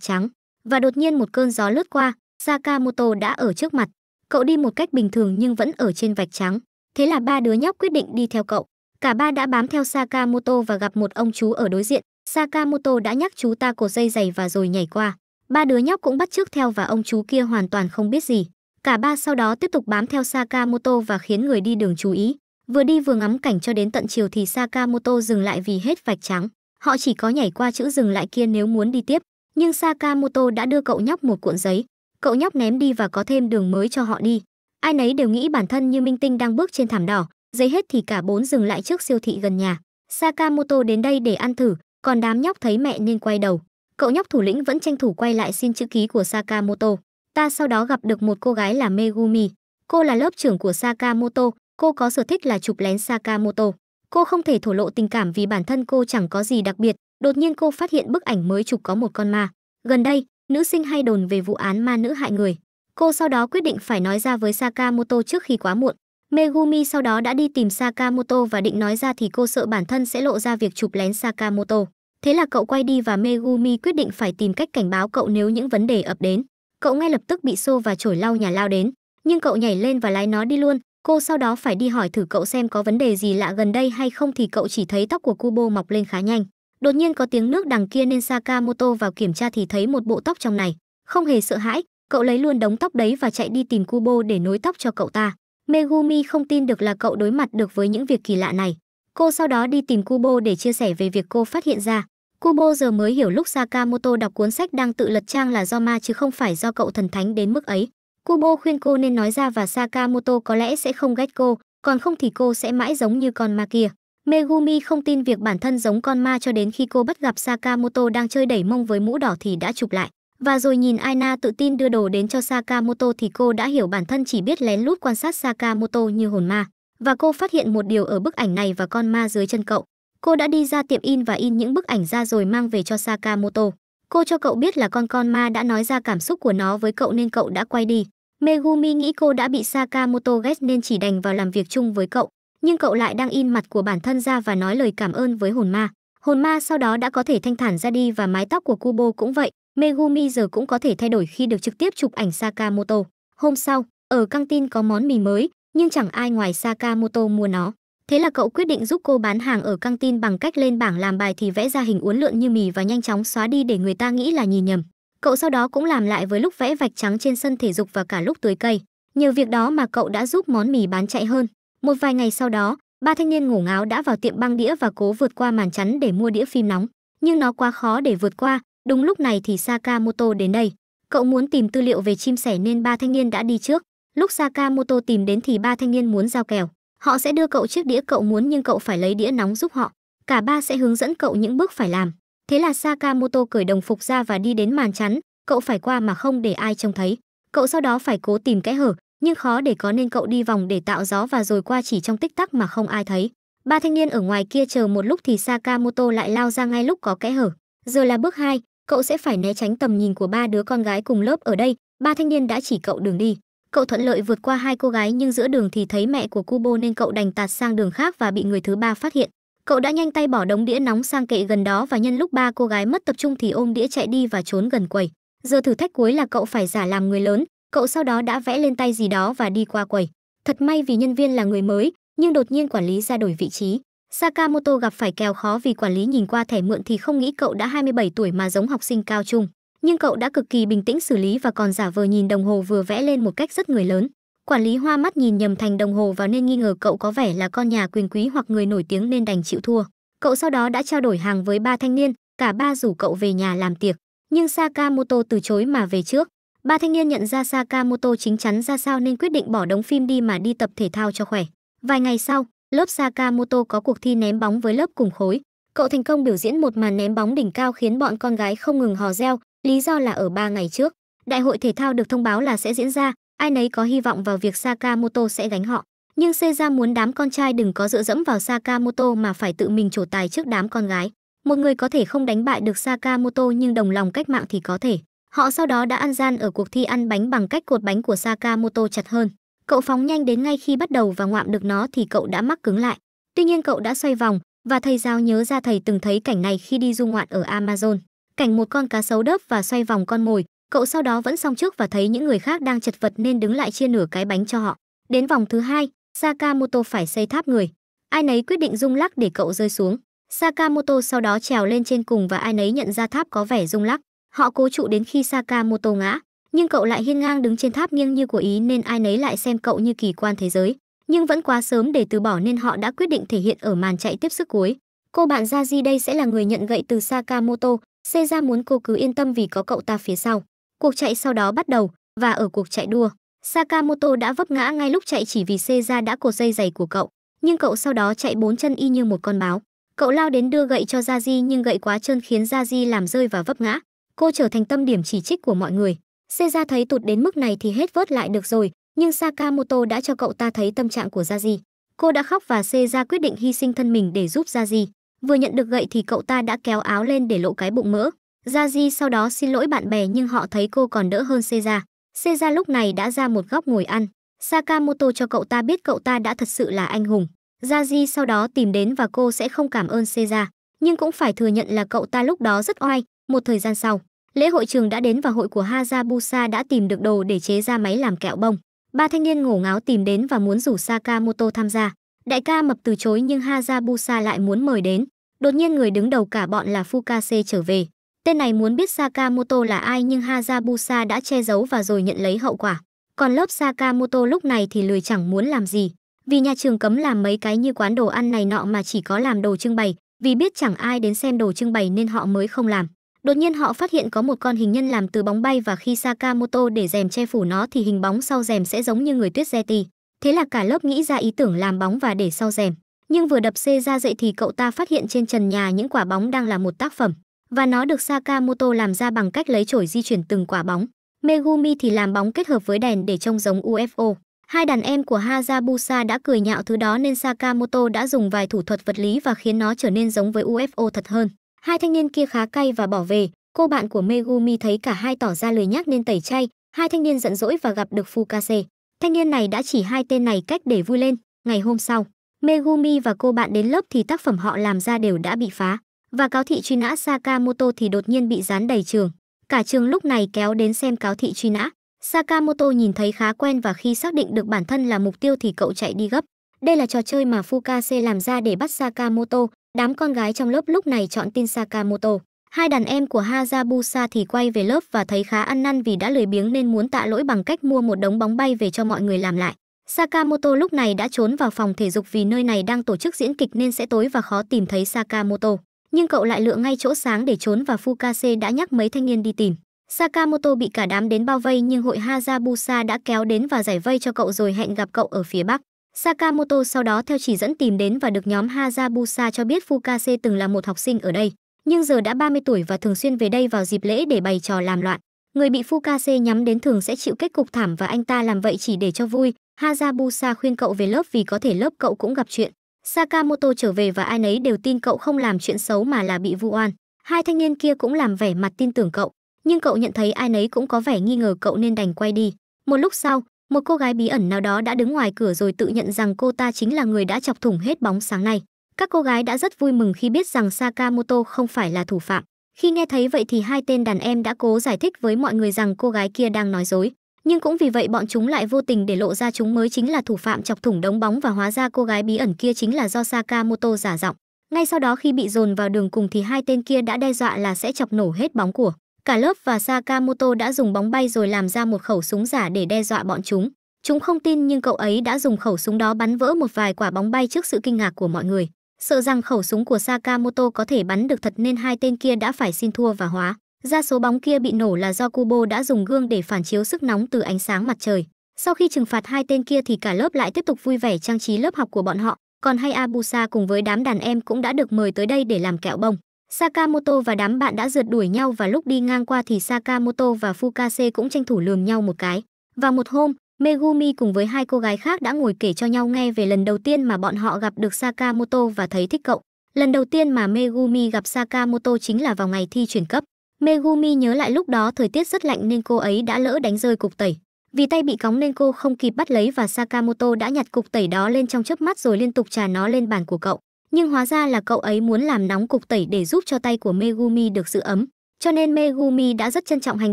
Speaker 1: trắng, và đột nhiên một cơn gió lướt qua, Sakamoto đã ở trước mặt. Cậu đi một cách bình thường nhưng vẫn ở trên vạch trắng. Thế là ba đứa nhóc quyết định đi theo cậu. Cả ba đã bám theo Sakamoto và gặp một ông chú ở đối diện. Sakamoto đã nhắc chú ta cột dây giày và rồi nhảy qua. Ba đứa nhóc cũng bắt trước theo và ông chú kia hoàn toàn không biết gì. Cả ba sau đó tiếp tục bám theo Sakamoto và khiến người đi đường chú ý. Vừa đi vừa ngắm cảnh cho đến tận chiều thì Sakamoto dừng lại vì hết vạch trắng. Họ chỉ có nhảy qua chữ dừng lại kia nếu muốn đi tiếp, nhưng Sakamoto đã đưa cậu nhóc một cuộn giấy. Cậu nhóc ném đi và có thêm đường mới cho họ đi. Ai nấy đều nghĩ bản thân như minh tinh đang bước trên thảm đỏ, giấy hết thì cả bốn dừng lại trước siêu thị gần nhà. Sakamoto đến đây để ăn thử, còn đám nhóc thấy mẹ nên quay đầu. Cậu nhóc thủ lĩnh vẫn tranh thủ quay lại xin chữ ký của Sakamoto. Ta sau đó gặp được một cô gái là Megumi. Cô là lớp trưởng của Sakamoto, cô có sở thích là chụp lén Sakamoto. Cô không thể thổ lộ tình cảm vì bản thân cô chẳng có gì đặc biệt, đột nhiên cô phát hiện bức ảnh mới chụp có một con ma. Gần đây, nữ sinh hay đồn về vụ án ma nữ hại người. Cô sau đó quyết định phải nói ra với Sakamoto trước khi quá muộn. Megumi sau đó đã đi tìm Sakamoto và định nói ra thì cô sợ bản thân sẽ lộ ra việc chụp lén Sakamoto. Thế là cậu quay đi và Megumi quyết định phải tìm cách cảnh báo cậu nếu những vấn đề ập đến. Cậu ngay lập tức bị xô và chổi lau nhà lao đến, nhưng cậu nhảy lên và lái nó đi luôn, Cô sau đó phải đi hỏi thử cậu xem có vấn đề gì lạ gần đây hay không thì cậu chỉ thấy tóc của Kubo mọc lên khá nhanh. Đột nhiên có tiếng nước đằng kia nên Sakamoto vào kiểm tra thì thấy một bộ tóc trong này. Không hề sợ hãi, cậu lấy luôn đống tóc đấy và chạy đi tìm Kubo để nối tóc cho cậu ta. Megumi không tin được là cậu đối mặt được với những việc kỳ lạ này. Cô sau đó đi tìm Kubo để chia sẻ về việc cô phát hiện ra. Kubo giờ mới hiểu lúc Sakamoto đọc cuốn sách đang tự lật trang là do ma chứ không phải do cậu thần thánh đến mức ấy. Kubo khuyên cô nên nói ra và Sakamoto có lẽ sẽ không ghét cô, còn không thì cô sẽ mãi giống như con ma kia. Megumi không tin việc bản thân giống con ma cho đến khi cô bắt gặp Sakamoto đang chơi đẩy mông với mũ đỏ thì đã chụp lại. Và rồi nhìn Aina tự tin đưa đồ đến cho Sakamoto thì cô đã hiểu bản thân chỉ biết lén lút quan sát Sakamoto như hồn ma. Và cô phát hiện một điều ở bức ảnh này và con ma dưới chân cậu. Cô đã đi ra tiệm in và in những bức ảnh ra rồi mang về cho Sakamoto. Cô cho cậu biết là con con ma đã nói ra cảm xúc của nó với cậu nên cậu đã quay đi. Megumi nghĩ cô đã bị Sakamoto ghét nên chỉ đành vào làm việc chung với cậu, nhưng cậu lại đang in mặt của bản thân ra và nói lời cảm ơn với hồn ma. Hồn ma sau đó đã có thể thanh thản ra đi và mái tóc của Kubo cũng vậy, Megumi giờ cũng có thể thay đổi khi được trực tiếp chụp ảnh Sakamoto. Hôm sau, ở căng tin có món mì mới, nhưng chẳng ai ngoài Sakamoto mua nó. Thế là cậu quyết định giúp cô bán hàng ở căng tin bằng cách lên bảng làm bài thì vẽ ra hình uốn lượn như mì và nhanh chóng xóa đi để người ta nghĩ là nhìn nhầm. Cậu sau đó cũng làm lại với lúc vẽ vạch trắng trên sân thể dục và cả lúc tưới cây. Nhờ việc đó mà cậu đã giúp món mì bán chạy hơn. Một vài ngày sau đó, ba thanh niên ngủ ngáo đã vào tiệm băng đĩa và cố vượt qua màn chắn để mua đĩa phim nóng. Nhưng nó quá khó để vượt qua, đúng lúc này thì Sakamoto đến đây. Cậu muốn tìm tư liệu về chim sẻ nên ba thanh niên đã đi trước. Lúc Sakamoto tìm đến thì ba thanh niên muốn giao kèo. Họ sẽ đưa cậu chiếc đĩa cậu muốn nhưng cậu phải lấy đĩa nóng giúp họ. Cả ba sẽ hướng dẫn cậu những bước phải làm. Thế là Sakamoto cởi đồng phục ra và đi đến màn chắn, cậu phải qua mà không để ai trông thấy. Cậu sau đó phải cố tìm kẽ hở, nhưng khó để có nên cậu đi vòng để tạo gió và rồi qua chỉ trong tích tắc mà không ai thấy. Ba thanh niên ở ngoài kia chờ một lúc thì Sakamoto lại lao ra ngay lúc có kẽ hở. Giờ là bước 2, cậu sẽ phải né tránh tầm nhìn của ba đứa con gái cùng lớp ở đây, ba thanh niên đã chỉ cậu đường đi. Cậu thuận lợi vượt qua hai cô gái nhưng giữa đường thì thấy mẹ của Kubo nên cậu đành tạt sang đường khác và bị người thứ ba phát hiện. Cậu đã nhanh tay bỏ đống đĩa nóng sang kệ gần đó và nhân lúc ba cô gái mất tập trung thì ôm đĩa chạy đi và trốn gần quầy. Giờ thử thách cuối là cậu phải giả làm người lớn, cậu sau đó đã vẽ lên tay gì đó và đi qua quầy. Thật may vì nhân viên là người mới, nhưng đột nhiên quản lý ra đổi vị trí. Sakamoto gặp phải kèo khó vì quản lý nhìn qua thẻ mượn thì không nghĩ cậu đã 27 tuổi mà giống học sinh cao trung. Nhưng cậu đã cực kỳ bình tĩnh xử lý và còn giả vờ nhìn đồng hồ vừa vẽ lên một cách rất người lớn. Quản lý hoa mắt nhìn nhầm thành đồng hồ và nên nghi ngờ cậu có vẻ là con nhà quyền quý hoặc người nổi tiếng nên đành chịu thua. Cậu sau đó đã trao đổi hàng với ba thanh niên, cả ba rủ cậu về nhà làm tiệc. Nhưng Sakamoto từ chối mà về trước. Ba thanh niên nhận ra Sakamoto chính chắn ra sao nên quyết định bỏ đống phim đi mà đi tập thể thao cho khỏe. Vài ngày sau, lớp Sakamoto có cuộc thi ném bóng với lớp cùng khối. Cậu thành công biểu diễn một màn ném bóng đỉnh cao khiến bọn con gái không ngừng hò reo, lý do là ở ba ngày trước. Đại hội thể thao được thông báo là sẽ diễn ra, ai nấy có hy vọng vào việc Sakamoto sẽ gánh họ. Nhưng Seiya muốn đám con trai đừng có dựa dẫm vào Sakamoto mà phải tự mình trổ tài trước đám con gái. Một người có thể không đánh bại được Sakamoto nhưng đồng lòng cách mạng thì có thể. Họ sau đó đã ăn gian ở cuộc thi ăn bánh bằng cách cột bánh của Sakamoto chặt hơn. Cậu phóng nhanh đến ngay khi bắt đầu và ngoạm được nó thì cậu đã mắc cứng lại. Tuy nhiên cậu đã xoay vòng và thầy giáo nhớ ra thầy từng thấy cảnh này khi đi du ngoạn ở Amazon. Cảnh một con cá sấu đớp và xoay vòng con mồi, cậu sau đó vẫn xong trước và thấy những người khác đang chật vật nên đứng lại chia nửa cái bánh cho họ đến vòng thứ hai sakamoto phải xây tháp người ai nấy quyết định rung lắc để cậu rơi xuống sakamoto sau đó trèo lên trên cùng và ai nấy nhận ra tháp có vẻ rung lắc họ cố trụ đến khi sakamoto ngã nhưng cậu lại hiên ngang đứng trên tháp nghiêng như của ý nên ai nấy lại xem cậu như kỳ quan thế giới nhưng vẫn quá sớm để từ bỏ nên họ đã quyết định thể hiện ở màn chạy tiếp sức cuối cô bạn ra di đây sẽ là người nhận gậy từ sakamoto Seiza muốn cô cứ yên tâm vì có cậu ta phía sau Cuộc chạy sau đó bắt đầu và ở cuộc chạy đua, Sakamoto đã vấp ngã ngay lúc chạy chỉ vì Seiza đã cột dây giày của cậu, nhưng cậu sau đó chạy bốn chân y như một con báo. Cậu lao đến đưa gậy cho Jaji nhưng gậy quá trơn khiến Jaji làm rơi và vấp ngã. Cô trở thành tâm điểm chỉ trích của mọi người. Seiza thấy tụt đến mức này thì hết vớt lại được rồi, nhưng Sakamoto đã cho cậu ta thấy tâm trạng của Jaji. Cô đã khóc và Seiza quyết định hy sinh thân mình để giúp Jaji. Vừa nhận được gậy thì cậu ta đã kéo áo lên để lộ cái bụng mỡ. Gia sau đó xin lỗi bạn bè nhưng họ thấy cô còn đỡ hơn Seiza. Seiza lúc này đã ra một góc ngồi ăn. Sakamoto cho cậu ta biết cậu ta đã thật sự là anh hùng. Gia sau đó tìm đến và cô sẽ không cảm ơn Seiza. Nhưng cũng phải thừa nhận là cậu ta lúc đó rất oai. Một thời gian sau, lễ hội trường đã đến và hội của Hajabusa đã tìm được đồ để chế ra máy làm kẹo bông. Ba thanh niên ngổ ngáo tìm đến và muốn rủ Sakamoto tham gia. Đại ca mập từ chối nhưng Hajabusa lại muốn mời đến. Đột nhiên người đứng đầu cả bọn là Fukase trở về. Tên này muốn biết Sakamoto là ai nhưng Hajabusa đã che giấu và rồi nhận lấy hậu quả. Còn lớp Sakamoto lúc này thì lười chẳng muốn làm gì, vì nhà trường cấm làm mấy cái như quán đồ ăn này nọ mà chỉ có làm đồ trưng bày, vì biết chẳng ai đến xem đồ trưng bày nên họ mới không làm. Đột nhiên họ phát hiện có một con hình nhân làm từ bóng bay và khi Sakamoto để rèm che phủ nó thì hình bóng sau rèm sẽ giống như người tuyết Yeti. Thế là cả lớp nghĩ ra ý tưởng làm bóng và để sau rèm. Nhưng vừa đập xê ra dậy thì cậu ta phát hiện trên trần nhà những quả bóng đang là một tác phẩm và nó được Sakamoto làm ra bằng cách lấy chổi di chuyển từng quả bóng. Megumi thì làm bóng kết hợp với đèn để trông giống UFO. Hai đàn em của Hayabusa đã cười nhạo thứ đó nên Sakamoto đã dùng vài thủ thuật vật lý và khiến nó trở nên giống với UFO thật hơn. Hai thanh niên kia khá cay và bỏ về, cô bạn của Megumi thấy cả hai tỏ ra lười nhác nên tẩy chay, hai thanh niên giận dỗi và gặp được Fukase. Thanh niên này đã chỉ hai tên này cách để vui lên, ngày hôm sau, Megumi và cô bạn đến lớp thì tác phẩm họ làm ra đều đã bị phá và cáo thị truy nã Sakamoto thì đột nhiên bị dán đầy trường. Cả trường lúc này kéo đến xem cáo thị truy nã. Sakamoto nhìn thấy khá quen và khi xác định được bản thân là mục tiêu thì cậu chạy đi gấp. Đây là trò chơi mà Fukase làm ra để bắt Sakamoto. Đám con gái trong lớp lúc này chọn tin Sakamoto. Hai đàn em của Hayabusa thì quay về lớp và thấy khá ăn năn vì đã lười biếng nên muốn tạ lỗi bằng cách mua một đống bóng bay về cho mọi người làm lại. Sakamoto lúc này đã trốn vào phòng thể dục vì nơi này đang tổ chức diễn kịch nên sẽ tối và khó tìm thấy Sakamoto nhưng cậu lại lựa ngay chỗ sáng để trốn và Fukase đã nhắc mấy thanh niên đi tìm. Sakamoto bị cả đám đến bao vây nhưng hội Hazabusa đã kéo đến và giải vây cho cậu rồi hẹn gặp cậu ở phía bắc. Sakamoto sau đó theo chỉ dẫn tìm đến và được nhóm Hazabusa cho biết Fukase từng là một học sinh ở đây, nhưng giờ đã 30 tuổi và thường xuyên về đây vào dịp lễ để bày trò làm loạn. Người bị Fukase nhắm đến thường sẽ chịu kết cục thảm và anh ta làm vậy chỉ để cho vui. Hazabusa khuyên cậu về lớp vì có thể lớp cậu cũng gặp chuyện. Sakamoto trở về và ai nấy đều tin cậu không làm chuyện xấu mà là bị vu oan. Hai thanh niên kia cũng làm vẻ mặt tin tưởng cậu, nhưng cậu nhận thấy ai nấy cũng có vẻ nghi ngờ cậu nên đành quay đi. Một lúc sau, một cô gái bí ẩn nào đó đã đứng ngoài cửa rồi tự nhận rằng cô ta chính là người đã chọc thủng hết bóng sáng này. Các cô gái đã rất vui mừng khi biết rằng Sakamoto không phải là thủ phạm. Khi nghe thấy vậy thì hai tên đàn em đã cố giải thích với mọi người rằng cô gái kia đang nói dối nhưng cũng vì vậy bọn chúng lại vô tình để lộ ra chúng mới chính là thủ phạm chọc thủng đống bóng và hóa ra cô gái bí ẩn kia chính là do Sakamoto giả giọng. Ngay sau đó khi bị dồn vào đường cùng thì hai tên kia đã đe dọa là sẽ chọc nổ hết bóng của. Cả lớp và Sakamoto đã dùng bóng bay rồi làm ra một khẩu súng giả để đe dọa bọn chúng. Chúng không tin nhưng cậu ấy đã dùng khẩu súng đó bắn vỡ một vài quả bóng bay trước sự kinh ngạc của mọi người. Sợ rằng khẩu súng của Sakamoto có thể bắn được thật nên hai tên kia đã phải xin thua và hóa. Ra số bóng kia bị nổ là do Kubo đã dùng gương để phản chiếu sức nóng từ ánh sáng mặt trời. Sau khi trừng phạt hai tên kia thì cả lớp lại tiếp tục vui vẻ trang trí lớp học của bọn họ, còn hay Abusa cùng với đám đàn em cũng đã được mời tới đây để làm kẹo bông. Sakamoto và đám bạn đã rượt đuổi nhau và lúc đi ngang qua thì Sakamoto và Fukase cũng tranh thủ lườm nhau một cái. Và một hôm, Megumi cùng với hai cô gái khác đã ngồi kể cho nhau nghe về lần đầu tiên mà bọn họ gặp được Sakamoto và thấy thích cậu. Lần đầu tiên mà Megumi gặp Sakamoto chính là vào ngày thi chuyển cấp. Megumi nhớ lại lúc đó thời tiết rất lạnh nên cô ấy đã lỡ đánh rơi cục tẩy. Vì tay bị cóng nên cô không kịp bắt lấy và Sakamoto đã nhặt cục tẩy đó lên trong chớp mắt rồi liên tục trà nó lên bàn của cậu. Nhưng hóa ra là cậu ấy muốn làm nóng cục tẩy để giúp cho tay của Megumi được giữ ấm. Cho nên Megumi đã rất trân trọng hành